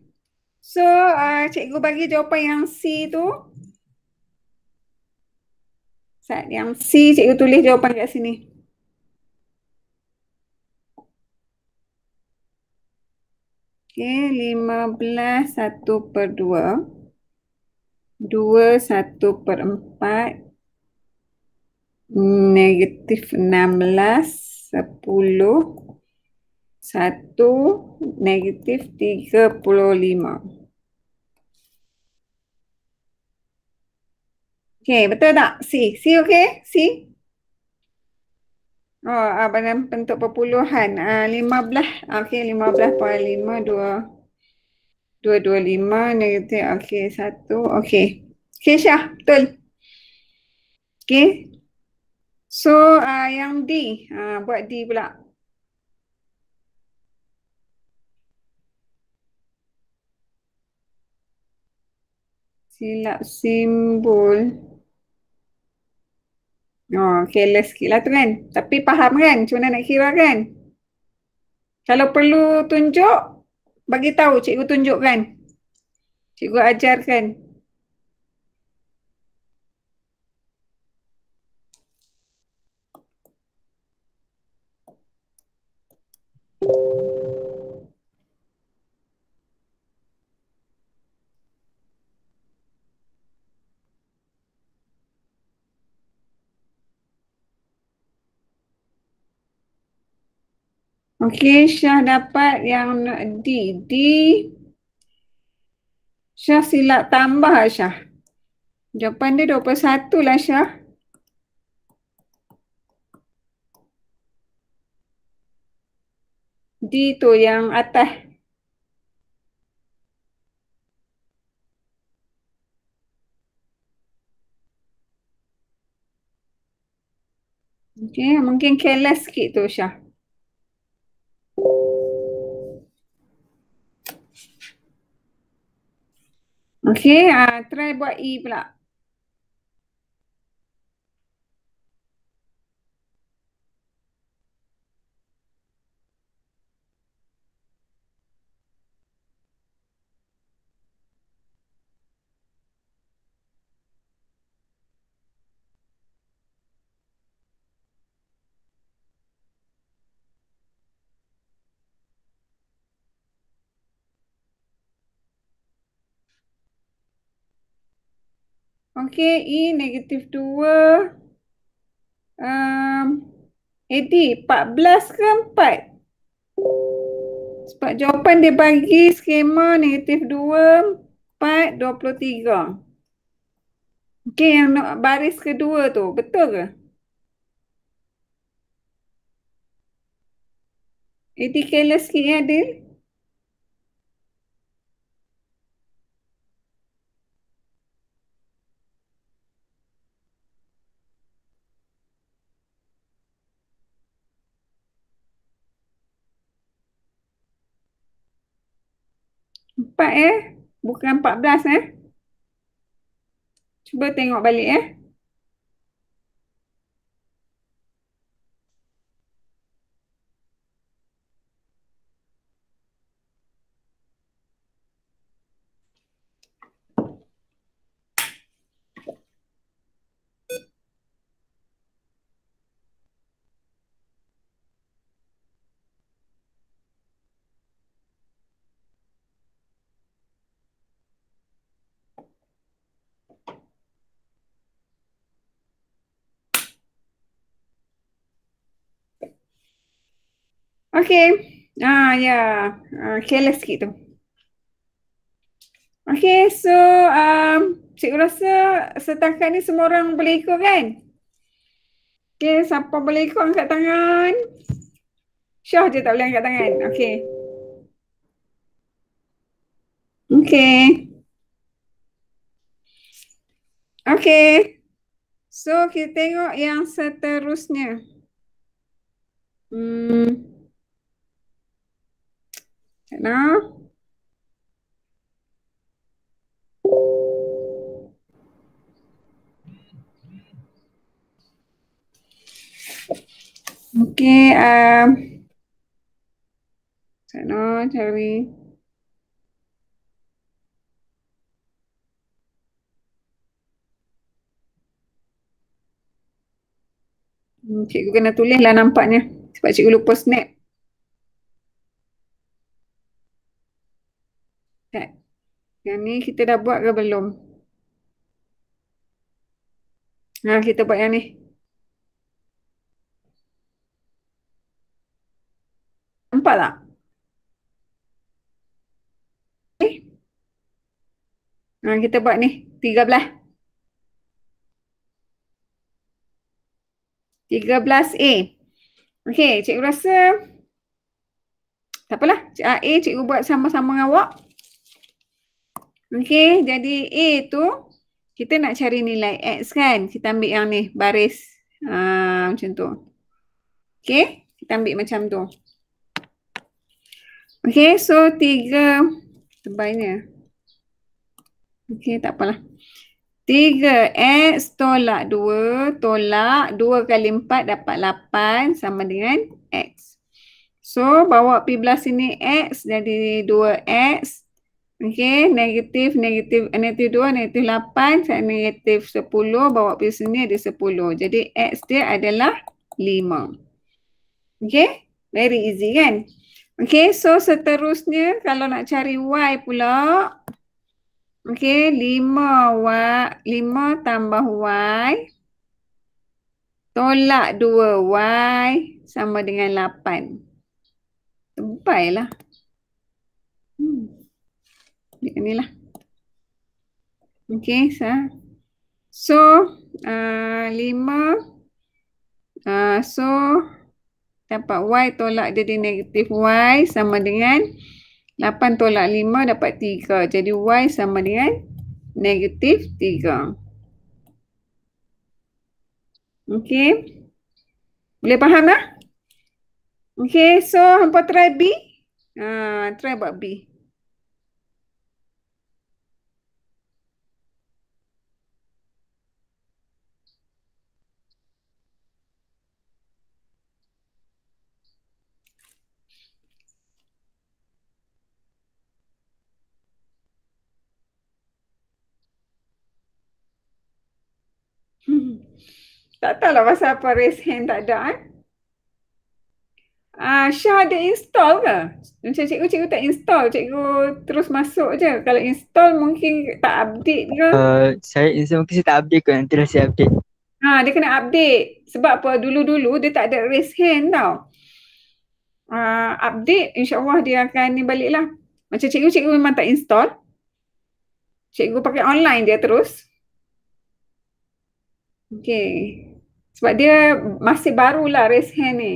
So, uh, cikgu bagi jawapan yang C tu. Set yang C, cikgu tulis jawapan kat sini. Okay, lima belas satu per dua, dua satu per empat, Negatif enam belas sepuluh. Satu negatif tiga puluh lima. Okay, betul tak? C. C okay? C? Oh, apa uh, dalam bentuk perpuluhan? uh, lima belah. Okay, lima belah poin lima, dua. Dua, dua, lima, negatif. Okay, satu. Okay. Okay, Syah. Betul. Okay. So, uh, yang D. uh, buat D pula. Silap simbol. Ha, oh, kelas sikit lah tu kan. Tapi faham kan macam nak kira kan? Kalau perlu tunjuk, bagi tahu cikgu tunjukkan. Cikgu ajarkan. Okey, Syah dapat yang D. D. Syah silap tambah Syah. Jawapan dia 21 lah Syah. D tu yang atas. Okey, mungkin careless sikit tu Syah. Okay, uh, try buat E pula. Okay, E negatif 2. Um, AD, 14 ke 4? Sebab jawapan dia bagi skema negatif 2, 4, 23. Okay, yang baris kedua tu, betul ke? AD careless sikit ya, Adil? eh. Bukan 14 eh. Cuba tengok balik eh. Okay. Ah, uh, ya. yeah. Uh, careless gitu. Okay, so um, cikgu rasa setakat ni semua orang boleh ikut kan? Okay, siapa boleh ikut angkat tangan? Syah je tak boleh angkat tangan. Okay. Okay. Okay. So kita tengok yang seterusnya. Hmm nó ok uh, sẽ nó cherry Cikgu kena tulis lah nampaknya. Sebab cikgu lupa snap. Yang ni kita dah buat ke belum? Ha, kita buat yang ni. Nampak tak? Ha, kita buat ni. Tiga belah. Tiga belas A. Okey, cikgu rasa... Tak apalah. A, cikgu buat sama-sama dengan awak. Okey, jadi A tu kita nak cari nilai X kan? Kita ambil yang ni, baris uh, macam tu. Okey, kita ambil macam tu. Okey, so tiga tebalnya. Okey, tak apalah. 3X tolak 2 tolak 2 kali 4 dapat 8 sama dengan X. So bawa pi belah sini X jadi 2X Okey, negatif, negatif, negatif 2, negatif 8, saya negatif 10, bawa pergi sini ada 10. Jadi X dia adalah 5. Okey, very easy kan? Okey, so seterusnya kalau nak cari Y pula, okey, 5, y, 5 tambah Y, tolak 2Y sama dengan 8. Tempailah. Hmm lah, okay so so uh, lima uh, so dapat y tolak jadi negatif y sama dengan 8 tolak 5 dapat 3. Jadi y sama dengan negatif 3. Okay, Boleh faham tak? Okay, so hampa try B. Uh, try buat B. Tak tahulah pasal apa raise hand tak ada eh. Ah, Syah ada install ke? Macam cikgu, cikgu tak install. Cikgu terus masuk je. Kalau install mungkin tak update ke? Uh, saya install mungkin saya tak update ke. Nanti saya update. Ha, dia kena update. Sebab apa? Dulu-dulu dia tak ada raise hand tau. Uh, update insyaAllah dia akan ni baliklah. Macam cikgu, cikgu memang tak install. Cikgu pakai online dia terus. Okay. Sebab dia masih barulah raise hand ni.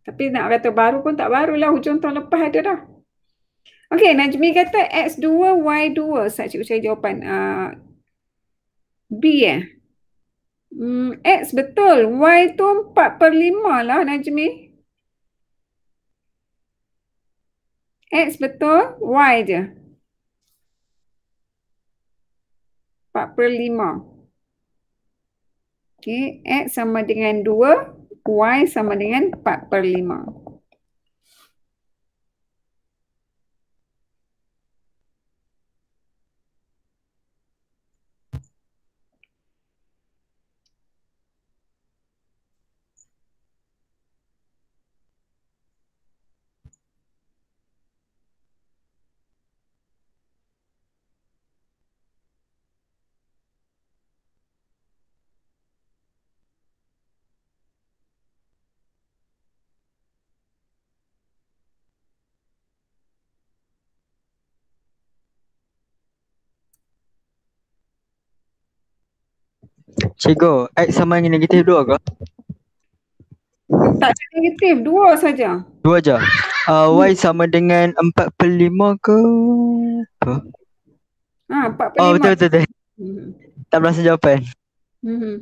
Tapi nak kata baru pun tak baru lah Hujung tahun lepas ada dah. Okay, Najmi kata X2, Y2. Saya cikgu cari jawapan. Uh, B eh. Hmm, X betul. Y tu 4 per 5 lah Najmi. X betul. Y je. 4 per 5. Okay, X sama dengan 2, Y sama dengan 4 per 5. Cikgu, X sama dengan negatif dua, ke? Tak ada negatif, dua saja. Dua saja? Uh, y sama dengan empat per 5 ke? Apa? Ha, 4 per 5. Oh, betul, betul, betul. Hmm. Tak berasa jawapan. Mm-hmm.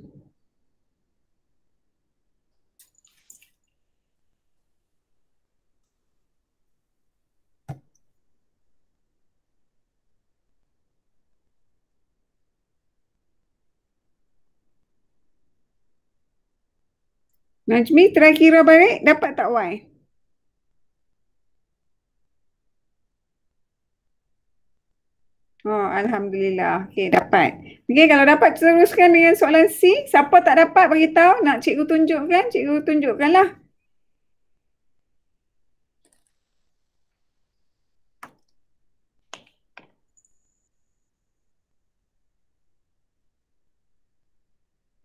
Najmi terakhir balik dapat tak Y? Oh, Alhamdulillah. Okey, dapat. Okey, kalau dapat teruskan dengan soalan C. Siapa tak dapat bagi tahu nak cikgu tunjukkan, cikgu tunjukkanlah.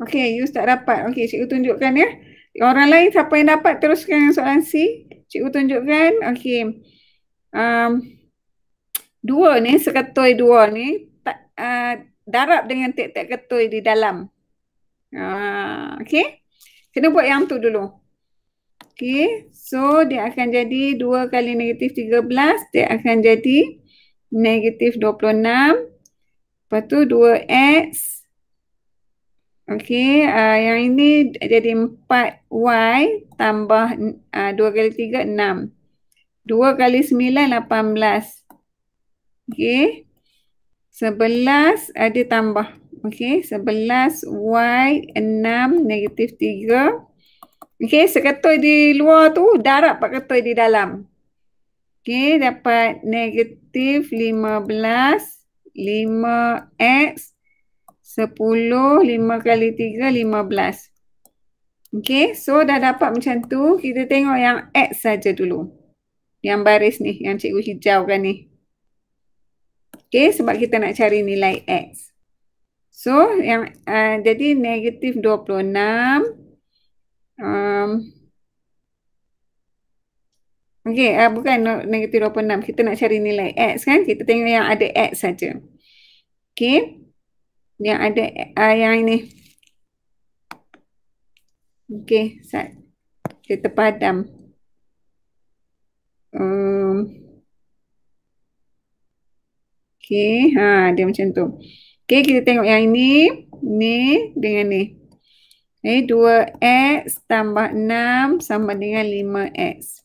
Okey, you tak dapat. Okey, cikgu tunjukkan ya. Orang lain siapa yang dapat teruskan soalan C. Cikgu tunjukkan. Okey. Um, dua ni, seketoi dua ni. Tak, uh, darab dengan tek-tek ketoi di dalam. Uh, Okey. Kena buat yang tu dulu. Okey. So dia akan jadi dua kali negatif tiga belas, Dia akan jadi negatif dua 26. Lepas tu dua x Okey, uh, yang ini jadi 4Y tambah uh, 2 kali 3, 6. 2 kali 9, 18. Okey. 11 ada uh, tambah. Okey, 11Y, 6, negatif 3. Okey, seketul di luar tu, darab pak ketul di dalam. Okey, dapat negatif 15, 5X, 10, 5 kali 3, 15. Okay, so dah dapat macam tu. Kita tengok yang X saja dulu. Yang baris ni, yang cikgu hijau kan ni. Okay, sebab kita nak cari nilai X. So, yang uh, jadi negatif 26. Um, okay, uh, bukan negatif 26. Kita nak cari nilai X kan. Kita tengok yang ada X saja. Okay yang ada uh, yang ini. Okey, sat. Dia terpadam. Um. Okey, ha dia macam tu. Okey, kita tengok yang ini, ni dengan ni. Eh, 2x tambah 6 sama dengan 5x.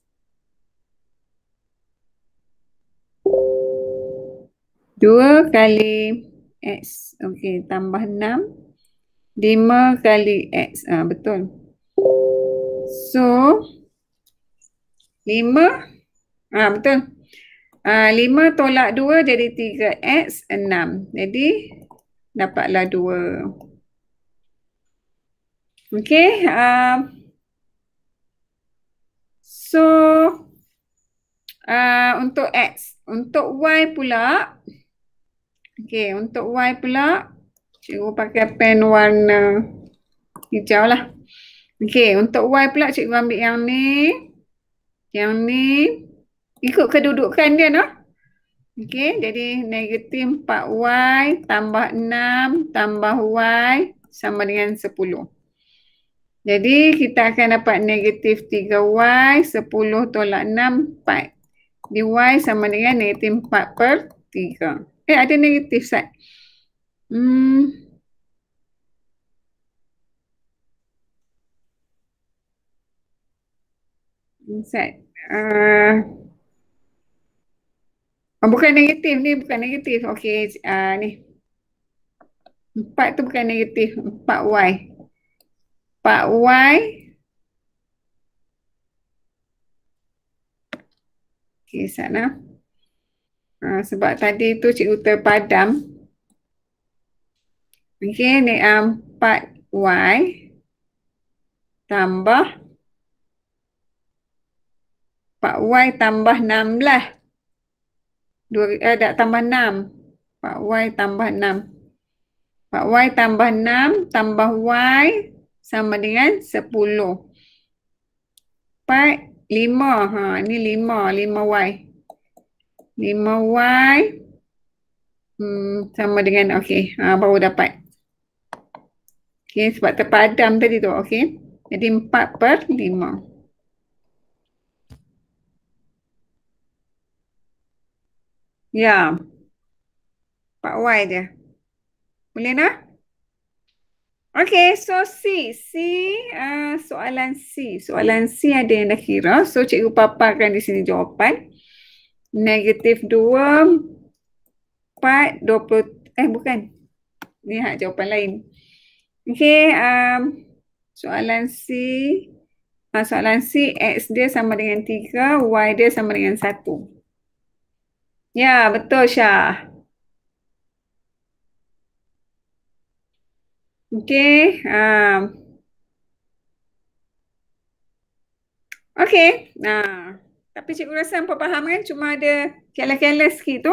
Dua kali X. Okey, tambah 6. 5 kali X. Ha, betul. So, 5. Ha, ah, betul. Ha, ah, 5 tolak 2 jadi 3X, 6. Jadi, dapatlah 2. Okey. Ha, so, ha, untuk X. Untuk Y pula, Okey, untuk Y pula, cikgu pakai pen warna hijau lah. Okey, untuk Y pula cikgu ambil yang ni. Yang ni, ikut kedudukan dia noh. Okey, jadi negatif 4Y tambah 6 tambah Y sama dengan 10. Jadi kita akan dapat negatif 3y, 10 tolak 6, 4. Di y sama dengan negatif 4 per 3. Eh ada negatif Ustaz. Hmm. Ustaz. Ya, uh, oh, bukan negatif ni, bukan negatif. Okey, uh, ni. Empat tu bukan negatif. Empat Y. Empat Y. Okey, Ustaz. Nah. Ah, sebab tadi tu cikgu terpadam. Okey, ni um, 4y tambah 4y tambah 6 lah. Dua, eh, tak tambah 6. 4y tambah 6. 4y tambah 6 tambah y sama dengan 10. 4, 5. Ha, ni 5, 5y. 5 y lima y hmm, sama dengan okey ha, baru dapat. Okey sebab terpadam tadi tu okey. Jadi 4 per 5. Ya. pak y dia. Boleh nak? Okey, so C. C, uh, soalan C. Soalan C ada yang dah kira. So, cikgu paparkan di sini jawapan negatif 2 part 20 eh bukan ni hak jawapan lain okey um, soalan C uh, soalan C x dia sama dengan 3 y dia sama dengan 1 ya yeah, betul Syah okey um, okey nah tapi cikgu rasa hampa faham kan? Cuma ada kelas-kelas sikit tu.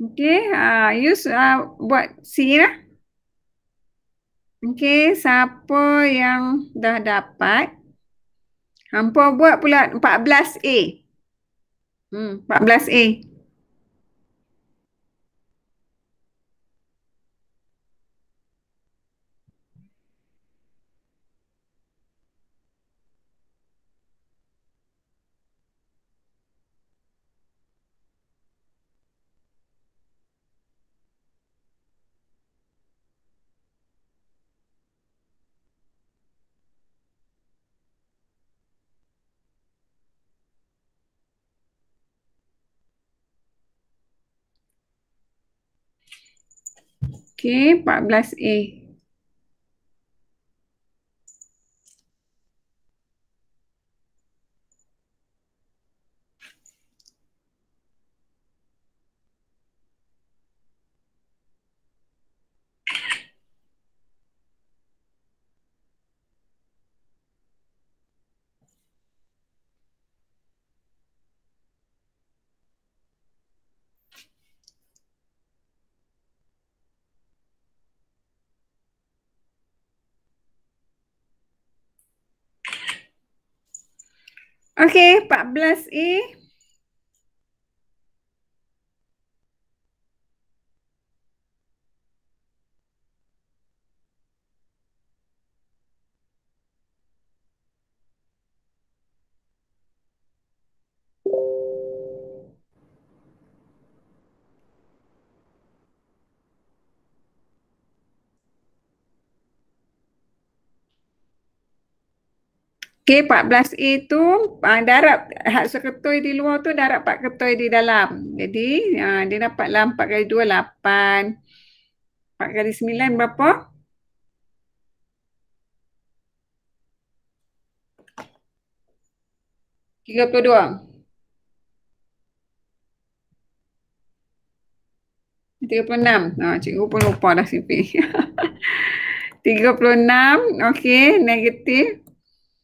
Okay, uh, ah, you uh, ah, buat C lah. Okay, siapa yang dah dapat? Hampa buat pula 14A. Hmm, 14A. Okey, 14A. Okey, 14A. Okey, 14 a tu uh, ah, darab hak seketoi di luar tu darab pak ketoi di dalam. Jadi uh, dia dapat lah 4 kali 2, 8. 4 kali 9 berapa? Tiga puluh dua. Tiga puluh enam. Ah, cikgu pun lupa dah CP. <laughs> Tiga puluh enam. Okey. Negatif.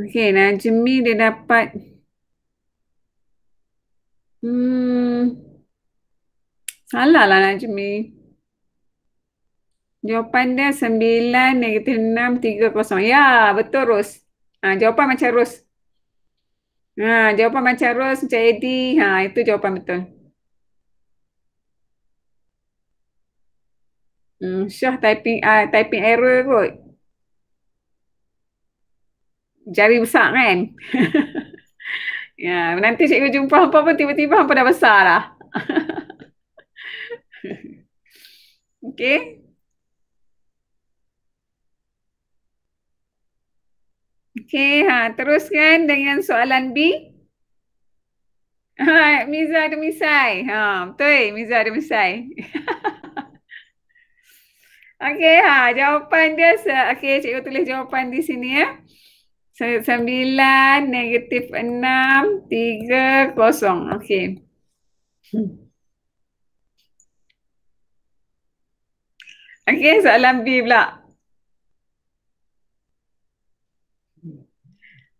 Okay, Najmi dia dapat Hmm. Salah lah Najmi. Jawapan dia 9, negatif 6, 3, kosong. Ya, betul Ros. Ha, jawapan macam Ros. Ha, jawapan macam Ros, macam Eddie. Ha, itu jawapan betul. Hmm, Syah typing uh, typing error kot jari besar kan. <laughs> ya, nanti cikgu jumpa hampa pun tiba-tiba hampa dah besar lah. <laughs> Okay. Okay, ha, teruskan dengan soalan B. Ha, Miza ada misai. Ha, betul, Miza ada misai. <laughs> Okey, ha, jawapan dia. Okey, cikgu tulis jawapan di sini ya. Sembilan, negatif enam, tiga, kosong. Okey. Okey, soalan B pula.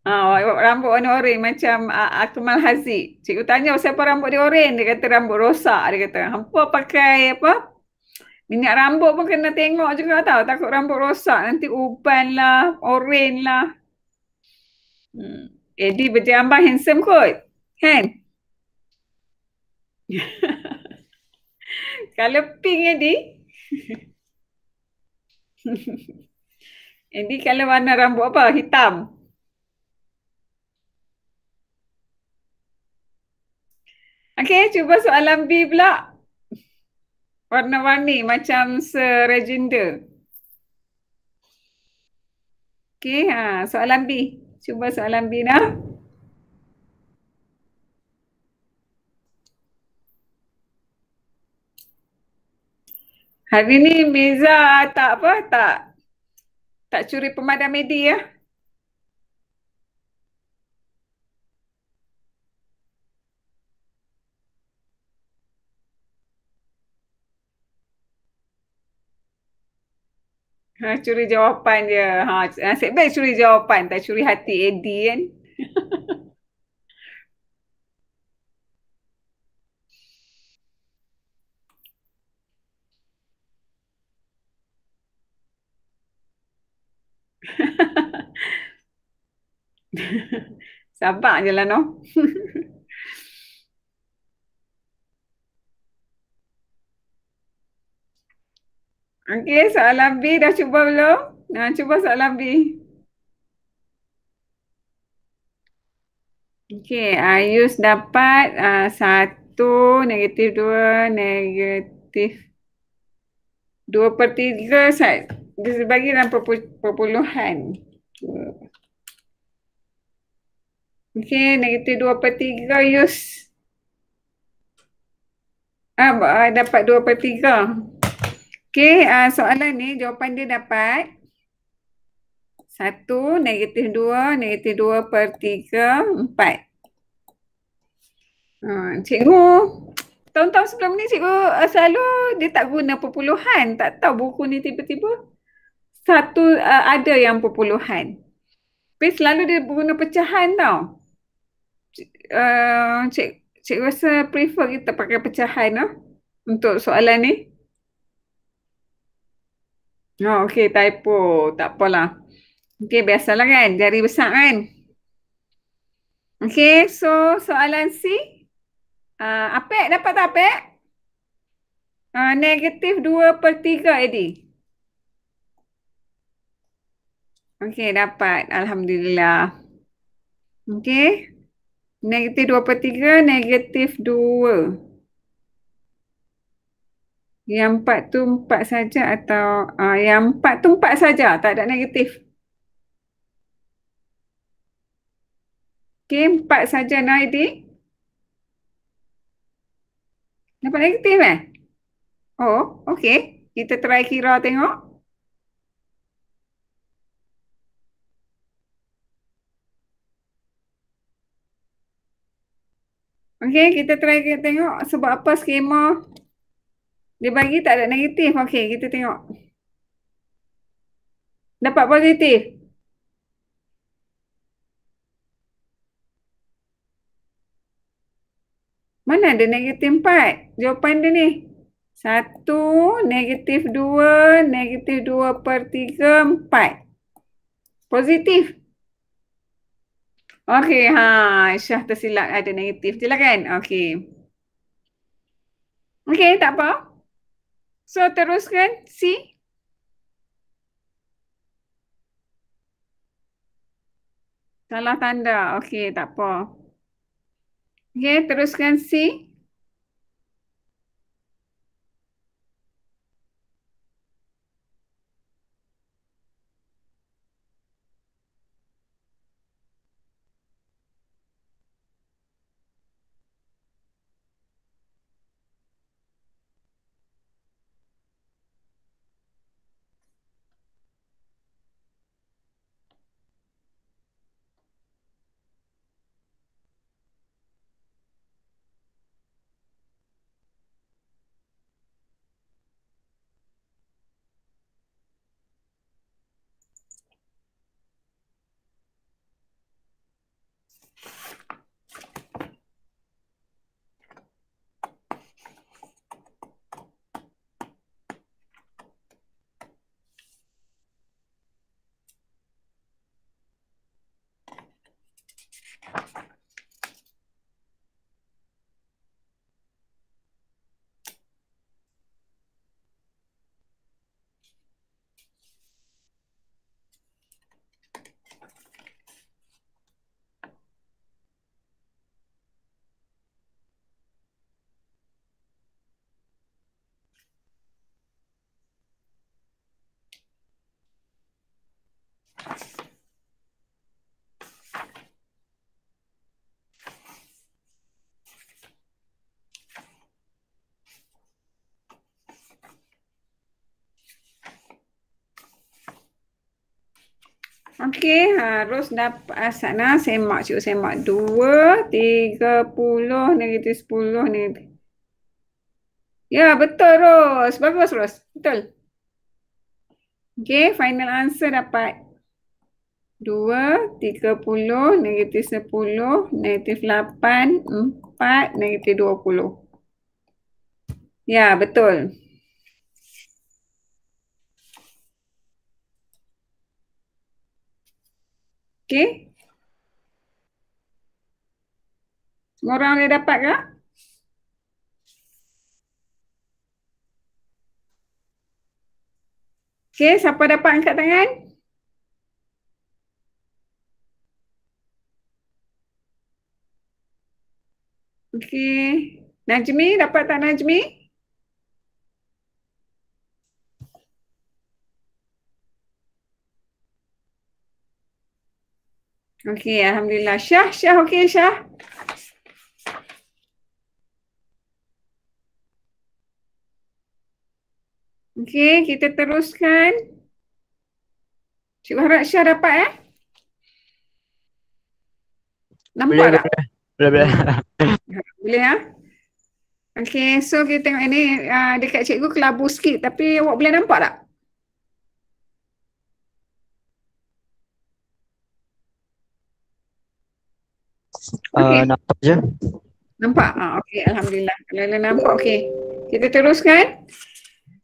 Ah, rambut warna oranye macam uh, Akmal Haziq. Cikgu tanya siapa rambut dia oranye? Dia kata rambut rosak. Dia kata, hampa pakai apa? Minyak rambut pun kena tengok juga tau. Takut rambut rosak. Nanti uban lah, oranye lah. Hmm. Eddie berjamba handsome kot. Kan? <laughs> Kalau pink Eddie. <laughs> Eddie kalau warna rambut apa? Hitam. Okay, cuba soalan B pula. Warna-warni macam Sir Reginder. Okay, ha, soalan B. Cuba soalan Bina. Hari ni Meza tak apa tak tak curi pemadam media ya. Ha, curi jawapan je. Ha, nasib baik curi jawapan, tak curi hati AD kan. <laughs> Sabar je lah noh. <laughs> Okey, soalan B dah cuba belum? Nah, cuba soalan B. Okey, Ayus dapat uh, satu, negatif dua, negatif dua per tiga. Saya bagi dalam perpuluhan. Okey, negatif dua per tiga, Ayus. Ah, ah dapat dua per tiga. Okay, uh, ah, soalan ni jawapan dia dapat 1, negatif 2, negatif 2 per 3, 4. Uh, cikgu, tahun-tahun sebelum ni cikgu uh, selalu dia tak guna perpuluhan. Tak tahu buku ni tiba-tiba satu uh, ada yang perpuluhan. Tapi selalu dia guna pecahan tau. Uh, cik, cikgu rasa prefer kita pakai pecahan lah untuk soalan ni. Oh, okey, typo. Tak apalah. Okey, biasalah kan? Jari besar kan? Okey, so soalan C. Uh, apek, dapat tak apek? Uh, negatif 2 per 3, Eddie. Okey, dapat. Alhamdulillah. Okey. Negatif 2 per 3, negatif 2. Yang empat tu empat saja atau uh, yang empat tu empat saja tak ada negatif. Okey, empat saja no ID. Dapat negatif eh? Oh, okey. Kita try kira tengok. Okey, kita try kita tengok sebab apa skema dia bagi tak ada negatif. Okey, kita tengok. Dapat positif. Mana ada negatif empat? Jawapan dia ni. Satu, negatif dua, negatif dua per tiga, empat. Positif. Okey, ha, Syah tersilap ada negatif je lah kan? Okey. Okey, tak apa. So teruskan C. Salah tanda. Okey, tak apa. Okey, teruskan C. Okey. Okey, harus dapat asana ah, semak cikgu semak 2 30 negatif 10 negatif. Ya, betul Ros. Bagus Ros. Betul. Okey, final answer dapat 2 30 negatif 10 negatif 8 4 negatif 20. Ya, betul. Okey. Semua orang ada dapat ke? Okey, siapa dapat angkat tangan? Okey. Najmi, dapat tak Najmi? Najmi? Okey, Alhamdulillah. Syah, Syah, okey Syah? Okey, kita teruskan. Cikgu harap Syah dapat eh. Nampak boleh, tak? Boleh, boleh. Boleh, ya? <laughs> Okey, so kita tengok ini uh, dekat cikgu kelabu sikit tapi awak boleh nampak tak? okay. uh, eh, eh, nampak je. Nampak? Ah, okay, Alhamdulillah. Lala nampak, okay. Kita teruskan.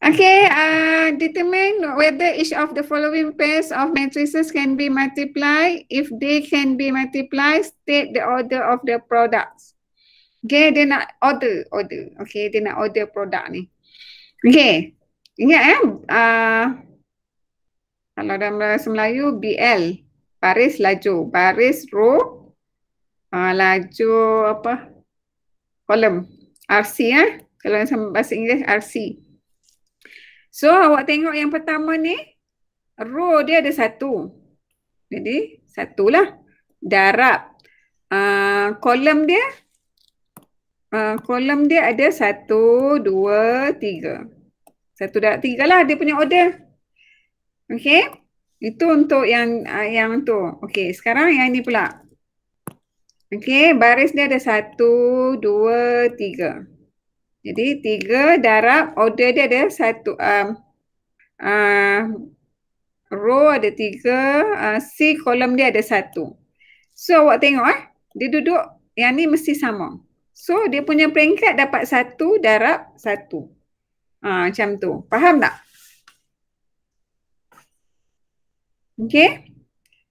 Okay, uh, ah, determine whether each of the following pairs of matrices can be multiplied. If they can be multiplied, state the order of the products. Okay, dia nak order, order. Okay, dia nak order produk ni. Okay, ingat eh. Uh, kalau dalam bahasa Melayu, BL. Baris laju. Baris row uh, laju apa kolom RC ya eh? kalau dalam bahasa Inggeris RC so awak tengok yang pertama ni row dia ada satu jadi satu lah. darab ah, kolom uh, dia ah, kolom uh, dia ada satu dua tiga satu darab tiga lah dia punya order okay itu untuk yang uh, yang tu. Okay sekarang yang ni pula. Okey, baris dia ada satu, dua, tiga. Jadi tiga darab, order dia ada satu. Um, uh, row ada tiga, uh, C kolom dia ada satu. So awak tengok eh, dia duduk yang ni mesti sama. So dia punya peringkat dapat satu darab satu. Ha, macam tu. Faham tak? Okay.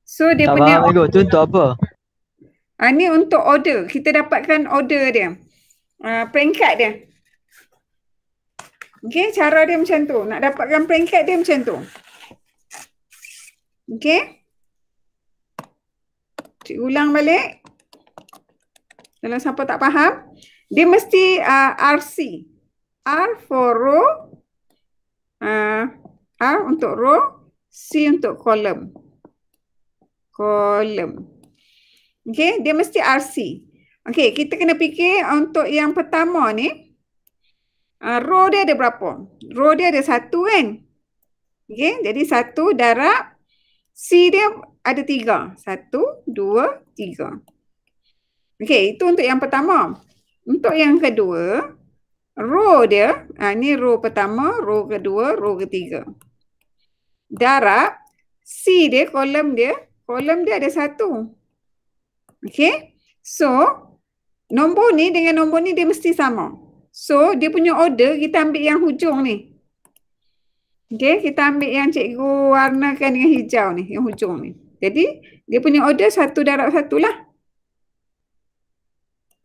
So dia Abang punya... Abang Amigo, contoh apa? Ha, ni untuk order. Kita dapatkan order dia. Ha, ah, peringkat dia. Okay, cara dia macam tu. Nak dapatkan peringkat dia macam tu. Okay. Cik ulang balik. Kalau siapa tak faham. Dia mesti uh, ah, RC. R for row. Uh, R untuk row. C untuk column. Column. Okay, dia mesti RC. Okay, kita kena fikir untuk yang pertama ni. Uh, ah, rho dia ada berapa? Rho dia ada satu kan? Okay, jadi satu darab. C dia ada tiga. Satu, dua, tiga. Okay, itu untuk yang pertama. Untuk yang kedua, rho dia, uh, ni rho pertama, rho kedua, rho ketiga. Darab, C dia, kolom dia, kolom dia ada satu. Okay. So, nombor ni dengan nombor ni dia mesti sama. So, dia punya order kita ambil yang hujung ni. Okay. Kita ambil yang cikgu warnakan dengan hijau ni. Yang hujung ni. Jadi, dia punya order satu darab satu lah.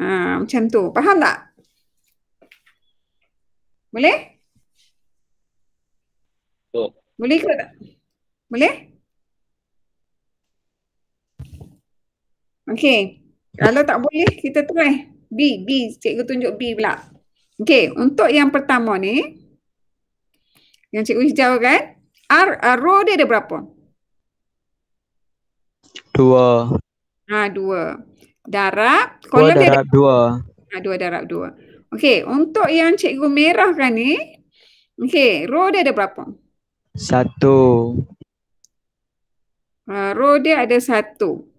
Ha, macam tu. Faham tak? Boleh? Oh. Boleh Boleh? Okey. Kalau tak boleh, kita try. B, B. Cikgu tunjuk B pula. Okey, untuk yang pertama ni. Yang cikgu hijau kan. R, uh, row dia ada berapa? Dua. Ha, dua. Darab. dua darab dua. Ha, dua darab dua. Okey, untuk yang cikgu merah kan ni. Okey, row dia ada berapa? Satu. Uh, row ada satu.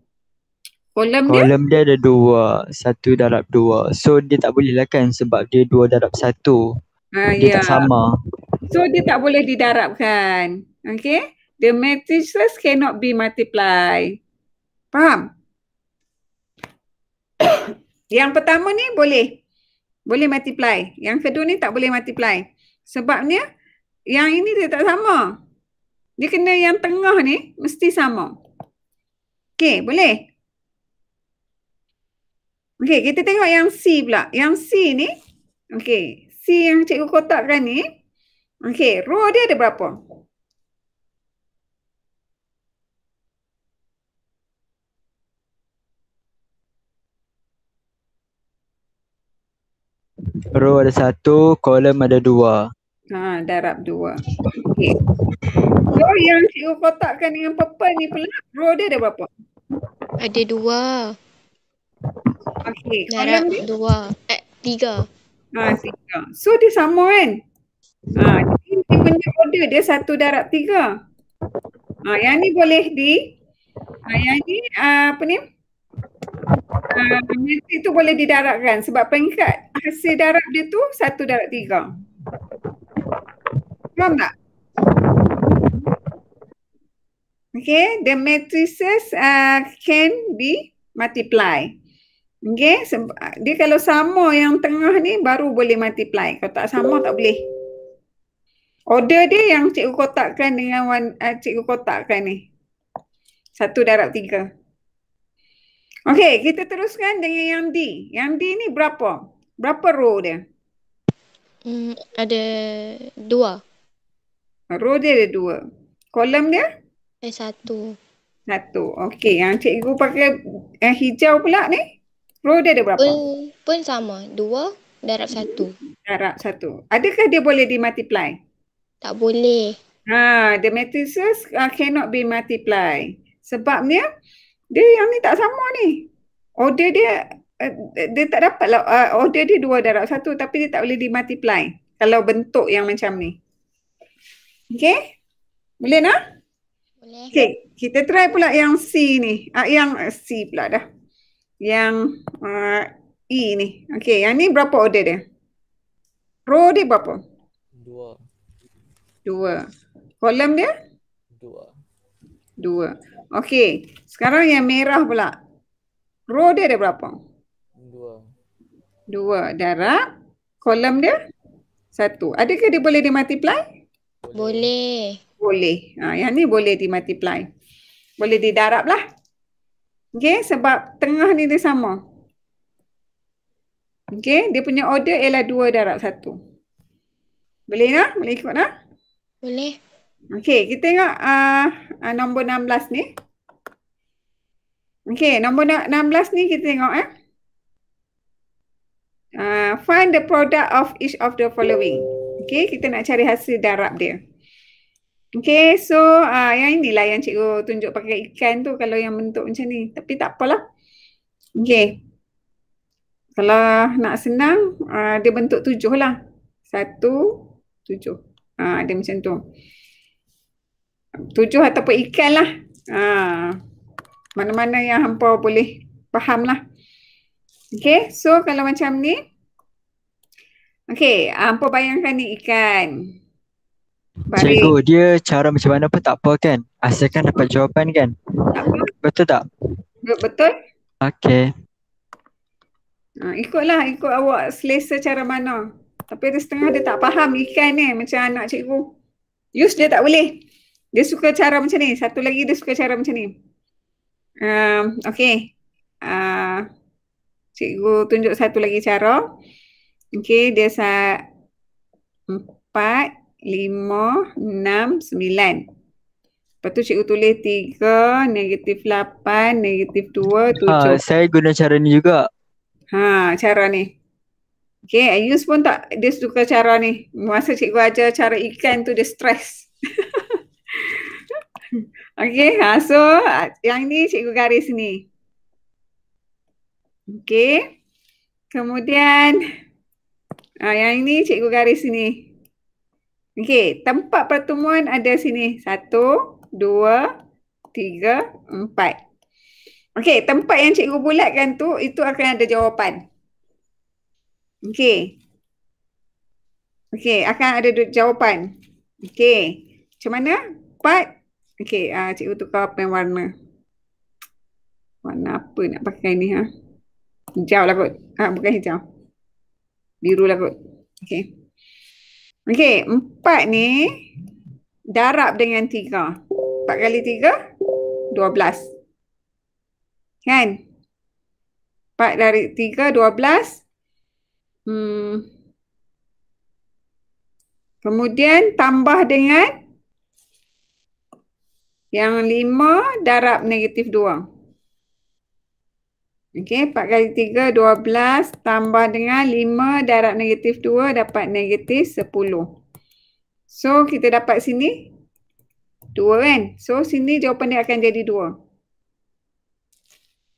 Kolam dia? Kolam dia ada dua. Satu darab dua. So dia tak boleh lah kan sebab dia dua darab satu. Ah, dia ya. tak sama. So dia tak boleh didarabkan. Okay. The matrices cannot be multiply. Faham? <coughs> Yang pertama ni boleh. Boleh multiply. Yang kedua ni tak boleh multiply. Sebabnya yang ini dia tak sama. Dia kena yang tengah ni mesti sama. Okay boleh? Okey, kita tengok yang C pula. Yang C ni, okey, C yang cikgu kotakkan ni, okey, row dia ada berapa? Row ada satu, kolom ada dua. Ha, darab dua. Okey. Row yang cikgu kotakkan yang purple ni pula, row dia ada berapa? Ada dua. Okay. Darab dua. Eh, tiga. Ha, tiga. So dia sama kan? Ha, jadi dia punya order dia satu darab tiga. Ha, yang ni boleh di. Ha, yang ni uh, apa ni? Uh, itu boleh didarabkan sebab peringkat hasil darab dia tu satu darab tiga. Faham tak? Okay, the matrices uh, can be multiplied. Okay, dia kalau sama yang tengah ni baru boleh multiply. Kalau tak sama tak boleh. Order dia yang cikgu kotakkan dengan one, uh, cikgu kotakkan ni. Satu darab tiga. Okay, kita teruskan dengan yang D. Yang D ni berapa? Berapa row dia? Hmm, ada dua. Row dia ada dua. Kolam dia? Eh, satu. Satu. Okay, yang cikgu pakai eh, hijau pula ni? Pro dia ada berapa? Pun, pun sama. Dua darab satu. Darab satu. Adakah dia boleh dimultiply? Tak boleh. Ha, the matrices uh, cannot be multiply. Sebabnya dia yang ni tak sama ni. Order dia uh, dia tak dapat lah. Uh, order dia dua darab satu tapi dia tak boleh dimultiply. Kalau bentuk yang macam ni. Okay? Boleh nak? Boleh. Okay. Kita try pula yang C ni. Uh, yang C pula dah yang uh, E ni. Okay, yang ni berapa order dia? Row dia berapa? Dua. Dua. Kolam dia? Dua. Dua. Okey. sekarang yang merah pula. Row dia ada berapa? Dua. Dua. Darab. Kolam dia? Satu. Adakah dia boleh dimultiply? Boleh. Boleh. Ha, yang ni boleh dimultiply. Boleh didarab lah. Okay, sebab tengah ni dia sama. Okay, dia punya order ialah dua darab satu. Boleh nak, Boleh ikut nak? Boleh. Okay, kita tengok uh, uh, nombor 16 ni. Okay, nombor 16 ni kita tengok eh. Uh, find the product of each of the following. Okay, kita nak cari hasil darab dia. Okay, so uh, yang inilah yang cikgu tunjuk pakai ikan tu kalau yang bentuk macam ni. Tapi tak apalah. Okay. Kalau nak senang, uh, dia bentuk tujuh lah. Satu, tujuh. Uh, dia macam tu. Tujuh ataupun ikan lah. Mana-mana uh, yang hampa boleh faham lah. Okay, so kalau macam ni. Okay, hampa bayangkan ni ikan. Ikan. Cikgu dia cara macam mana pun tak apa kan Asalkan dapat jawapan kan Betul tak? Betul Okey. ha, Ikutlah ikut awak selesa cara mana Tapi ada setengah dia tak faham ikan ni macam anak cikgu Use dia tak boleh Dia suka cara macam ni satu lagi dia suka cara macam ni um, okey. uh, Cikgu tunjuk satu lagi cara Okey, dia saat Empat lima, enam, sembilan. Lepas tu cikgu tulis tiga, negatif lapan, negatif dua, ha, tujuh. Ha, saya guna cara ni juga. Ha, cara ni. Okay, Ayus pun tak dia suka cara ni. Masa cikgu ajar cara ikan tu dia stress. <laughs> okay, ha, so yang ni cikgu garis ni. Okay. Kemudian, ha, yang ni cikgu garis ni. Okey, tempat pertemuan ada sini. Satu, dua, tiga, empat. Okey, tempat yang cikgu bulatkan tu, itu akan ada jawapan. Okey. Okey, akan ada jawapan. Okey. Macam mana? Empat. Okey, uh, cikgu tukar apa yang warna. Warna apa nak pakai ni ha? Hijau lah kot. Ha, bukan hijau. Biru lah kot. Okey. Okey, empat ni darab dengan tiga. Empat kali tiga, dua belas. Kan? Empat dari tiga, dua belas. Hmm. Kemudian tambah dengan yang lima darab negatif dua. Okey, 4 kali 3, 12 tambah dengan 5 darab negatif 2 dapat negatif 10. So, kita dapat sini 2 kan? So, sini jawapan dia akan jadi 2.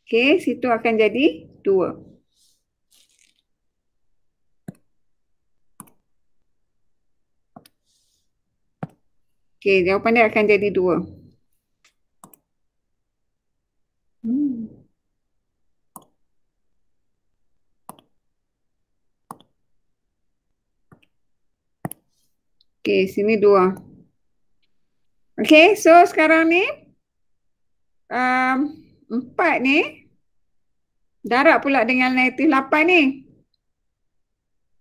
Okey, situ akan jadi 2. Okey, jawapan dia akan jadi 2. Okey, sini dua. Okey, so sekarang ni um, empat ni darab pula dengan negatif lapan ni.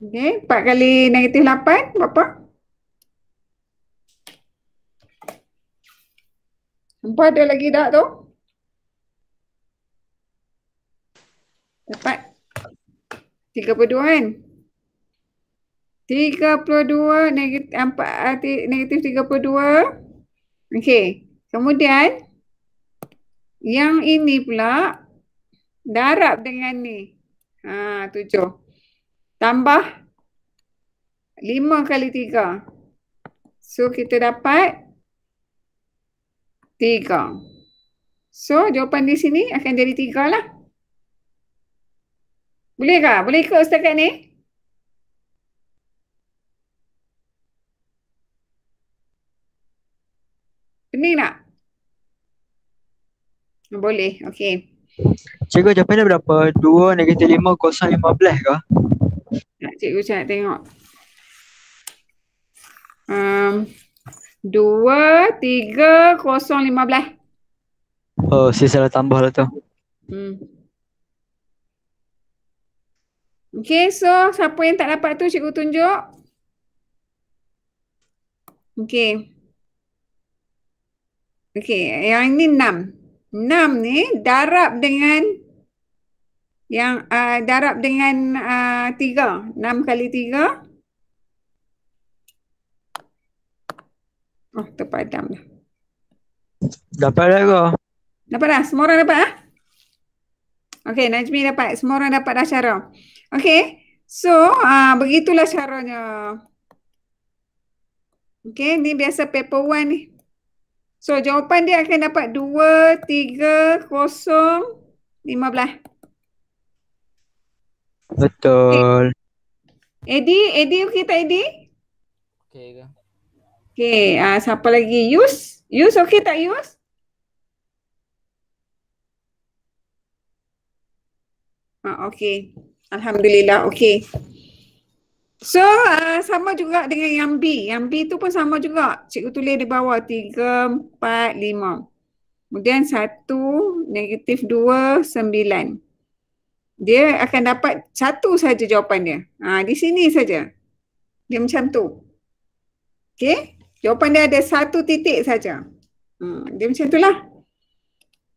Okey, empat kali negatif lapan berapa? Empat ada lagi tak tu? Dapat? 32 kan? 32 ah, negatif 4 negatif 32. Okey. Kemudian yang ini pula darab dengan ni. Ha 7. Tambah 5 kali 3. So kita dapat 3. So jawapan di sini akan jadi 3 lah. Bolehkah? Boleh ke setakat ni? Dengar tak? Boleh, okey. Cikgu jawapan ni berapa? 2 negatif 5 kosong 15 ke? Tak, cikgu saya nak tengok. Um, 2, 3, kosong 15. Oh, saya salah tambah lah tu. Hmm. Okey, so siapa yang tak dapat tu cikgu tunjuk. Okay. Okey, yang ini enam. Enam ni darab dengan yang uh, darab dengan uh, tiga. Enam kali tiga. Oh, terpadam lah. Dapat dah ke? Dapat dah. Semua orang dapat lah. Okey, Najmi dapat. Semua orang dapat dah cara. Okey. So, uh, begitulah caranya. Okey, ni biasa paper one ni. So jawapan dia akan dapat 2, 3, 0, 15. Betul. Eddie, Eddie okey tak Eddie? Okey ke. Okey, uh, siapa lagi? Yus? Yus okey tak Yus? Ah, okey. Alhamdulillah, okey. So uh, sama juga dengan yang B. Yang B tu pun sama juga. Cikgu tulis di bawah 3, 4, 5. Kemudian 1, negatif 2, 9. Dia akan dapat satu saja jawapan dia. Ha, di sini saja. Dia macam tu. Okay. Jawapan dia ada satu titik saja. Ha, dia macam tu lah.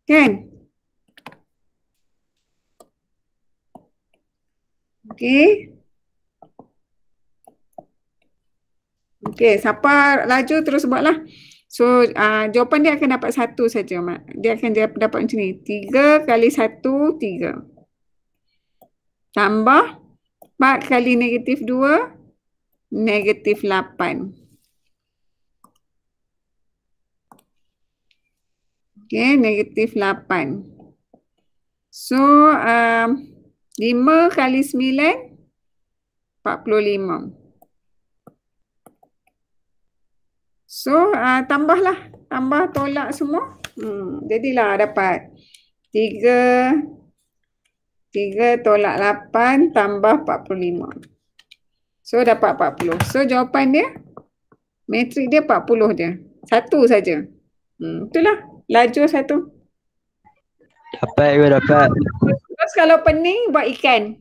Kan? Okay. Okay, siapa laju terus buatlah. So uh, jawapan dia akan dapat satu saja Mak. Dia akan dapat macam ni. Tiga kali satu, tiga. Tambah empat kali negatif dua, negatif lapan. Okay, negatif lapan. So ah, lima uh, kali sembilan, empat puluh lima. So uh, tambahlah, tambah tolak semua. Hmm, jadilah dapat 3 3 tolak 8 tambah 45. So dapat 40. So jawapan dia matrik dia 40 dia Satu saja. Hmm itulah laju satu. Dapat ya dapat. Terus kalau pening buat ikan.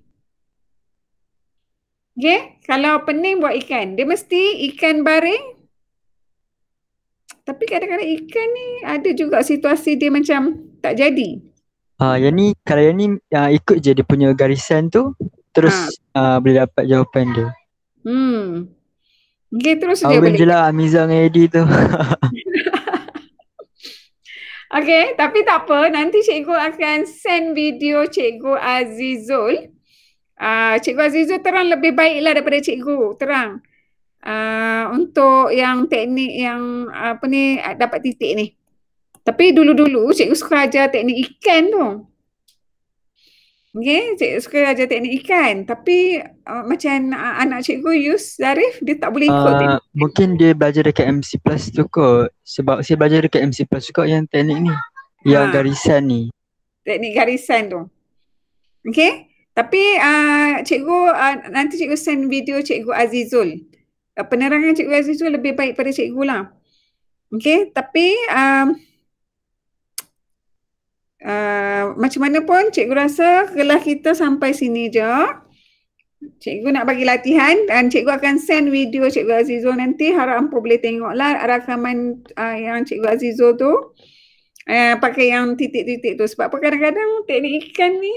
Okay, kalau pening buat ikan. Dia mesti ikan baring tapi kadang-kadang ikan ni ada juga situasi dia macam tak jadi. Ha, yang ni kalau yang ni uh, ikut je dia punya garisan tu terus ha. uh, boleh dapat jawapan dia. Hmm. Okay terus Awin dia boleh. je lah Amiza dengan Edi tu. <laughs> okay tapi tak apa nanti cikgu akan send video cikgu Azizul. Uh, cikgu Azizul terang lebih baiklah daripada cikgu terang. Ah, untuk yang teknik yang apa ni dapat titik ni. Tapi dulu-dulu cikgu suka ajar teknik ikan tu. Okay, cikgu suka ajar teknik ikan. Tapi uh, macam uh, anak cikgu Yus Zarif, dia tak boleh ikut. Uh, mungkin dia belajar dekat MC Plus tu kot. Sebab saya belajar dekat MC Plus kot yang teknik ni. Uh, yang garisan ni. Teknik garisan tu. Okay, tapi uh, cikgu, uh, nanti cikgu send video cikgu Azizul. Eh, penerangan cikgu Aziz tu lebih baik pada cikgu lah. Okay, tapi um, uh, macam mana pun cikgu rasa kelas kita sampai sini je. Cikgu nak bagi latihan dan cikgu akan send video cikgu Azizul nanti. Harap boleh tengoklah rakaman uh, yang cikgu Azizul tu. Uh, pakai yang titik-titik tu. Sebab kadang-kadang teknik ikan ni,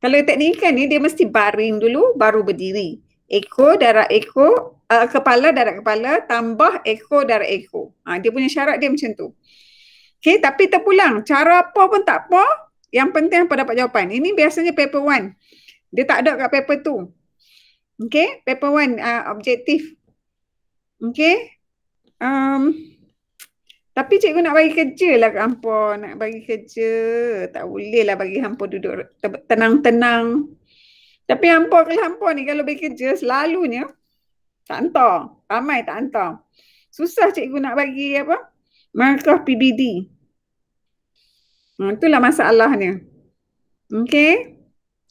kalau teknik ikan ni dia mesti baring dulu baru berdiri. Eko darat Eko uh, kepala darat kepala tambah Eko darat Eko Ha, dia punya syarat dia macam tu. Okay, tapi terpulang. Cara apa pun tak apa. Yang penting apa dapat jawapan. Ini biasanya paper one. Dia tak ada kat paper two. Okay, paper one uh, objektif. Okay. Um, tapi cikgu nak bagi kerja lah ke hampa. Nak bagi kerja. Tak boleh lah bagi hampa duduk tenang-tenang. Tapi hampa lah, ke hampa ni kalau bagi kerja selalunya tak hantar. Ramai tak hantar. Susah cikgu nak bagi apa? Markah PBD. Ha, itulah masalahnya. Okay.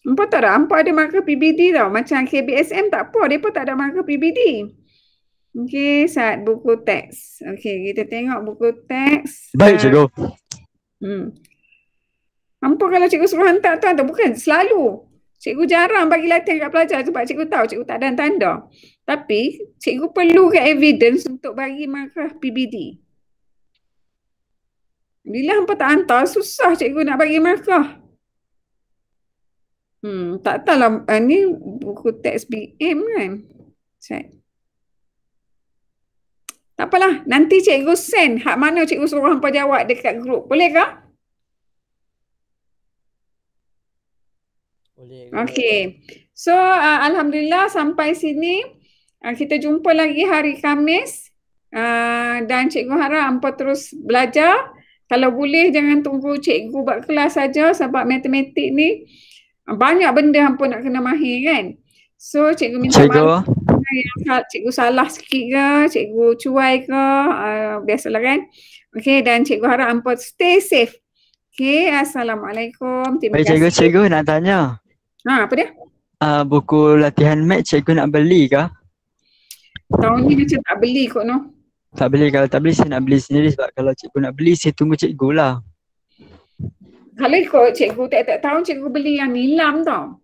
Hampa tak ada. Hampa ada markah PBD tau. Macam KBSM tak apa. Dia pun tak ada markah PBD. Okay. Saat buku teks. Okay. Kita tengok buku teks. Baik ha. cikgu. Hmm. Hampa kalau cikgu suruh hantar tu hantar. Bukan. Selalu. Cikgu jarang bagi latihan kat pelajar sebab cikgu tahu cikgu tak ada tanda. Tapi cikgu ke evidence untuk bagi markah PBD. Bila hampa tak hantar, susah cikgu nak bagi markah. Hmm, tak tahulah uh, ni buku teks BM kan. Cik. Tak apalah, nanti cikgu send hak mana cikgu suruh hampa jawab dekat grup. Bolehkah? Okay, So uh, alhamdulillah sampai sini uh, kita jumpa lagi hari Kamis Uh, dan cikgu harap hangpa terus belajar. Kalau boleh jangan tunggu cikgu buat kelas saja sebab matematik ni uh, banyak benda hangpa nak kena mahir kan. So cikgu minta cikgu. maaf. Cikgu. salah sikit ke, cikgu cuai ke, uh, biasalah kan. Okay, dan cikgu harap hangpa stay safe. Okay, assalamualaikum. Terima kasih. Cikgu, cikgu nak tanya. Ha, apa dia? Uh, buku latihan mat cikgu nak beli ke? Tahun ni macam tak beli kot no. Tak beli kalau tak beli saya nak beli sendiri sebab kalau cikgu nak beli saya tunggu cikgu lah. Kalau ikut cikgu tak tak tahu cikgu beli yang nilam tau.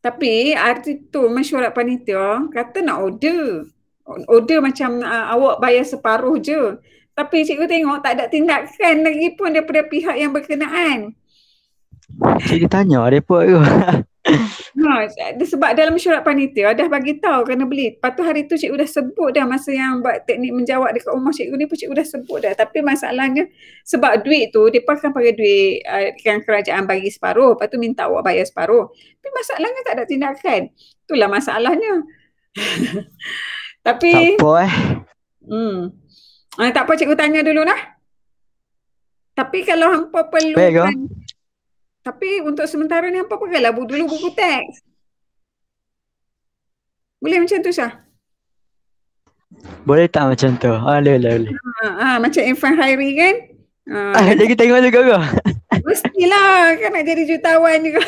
Tapi arti tu mesyuarat panitia kata nak order. Order macam uh, awak bayar separuh je. Tapi cikgu tengok tak ada tindakan lagi pun daripada pihak yang berkenaan. Cikgu tanya report tu. <laughs> ha, sebab dalam syarat panitia dah bagi tahu kena beli. Patu hari tu cikgu dah sebut dah masa yang buat teknik menjawab dekat rumah cikgu ni pun cikgu dah sebut dah. Tapi masalahnya sebab duit tu dia akan pakai duit uh, yang kerajaan bagi separuh. Patu minta awak bayar separuh. Tapi masalahnya tak ada tindakan. Itulah masalahnya. <laughs> Tapi Tak apa eh. Hmm. Uh, tak apa cikgu tanya dulu lah. Tapi kalau hampa perlu tapi untuk sementara ni apa pakai lah dulu buku teks. Boleh macam tu Syah? Boleh tak macam tu? Ah, boleh, boleh, boleh. Ha, ha, macam Irfan Khairi kan? Ha, ah, lagi tengok juga kau. <laughs> Mestilah kan nak jadi jutawan juga.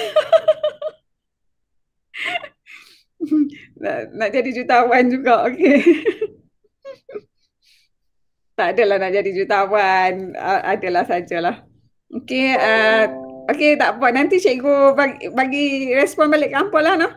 <laughs> nak, nak jadi jutawan juga, okey. <laughs> tak adalah nak jadi jutawan, adalah sajalah. Okey, uh, Okey tak apa nanti cikgu bagi, bagi respon balik kampulah noh.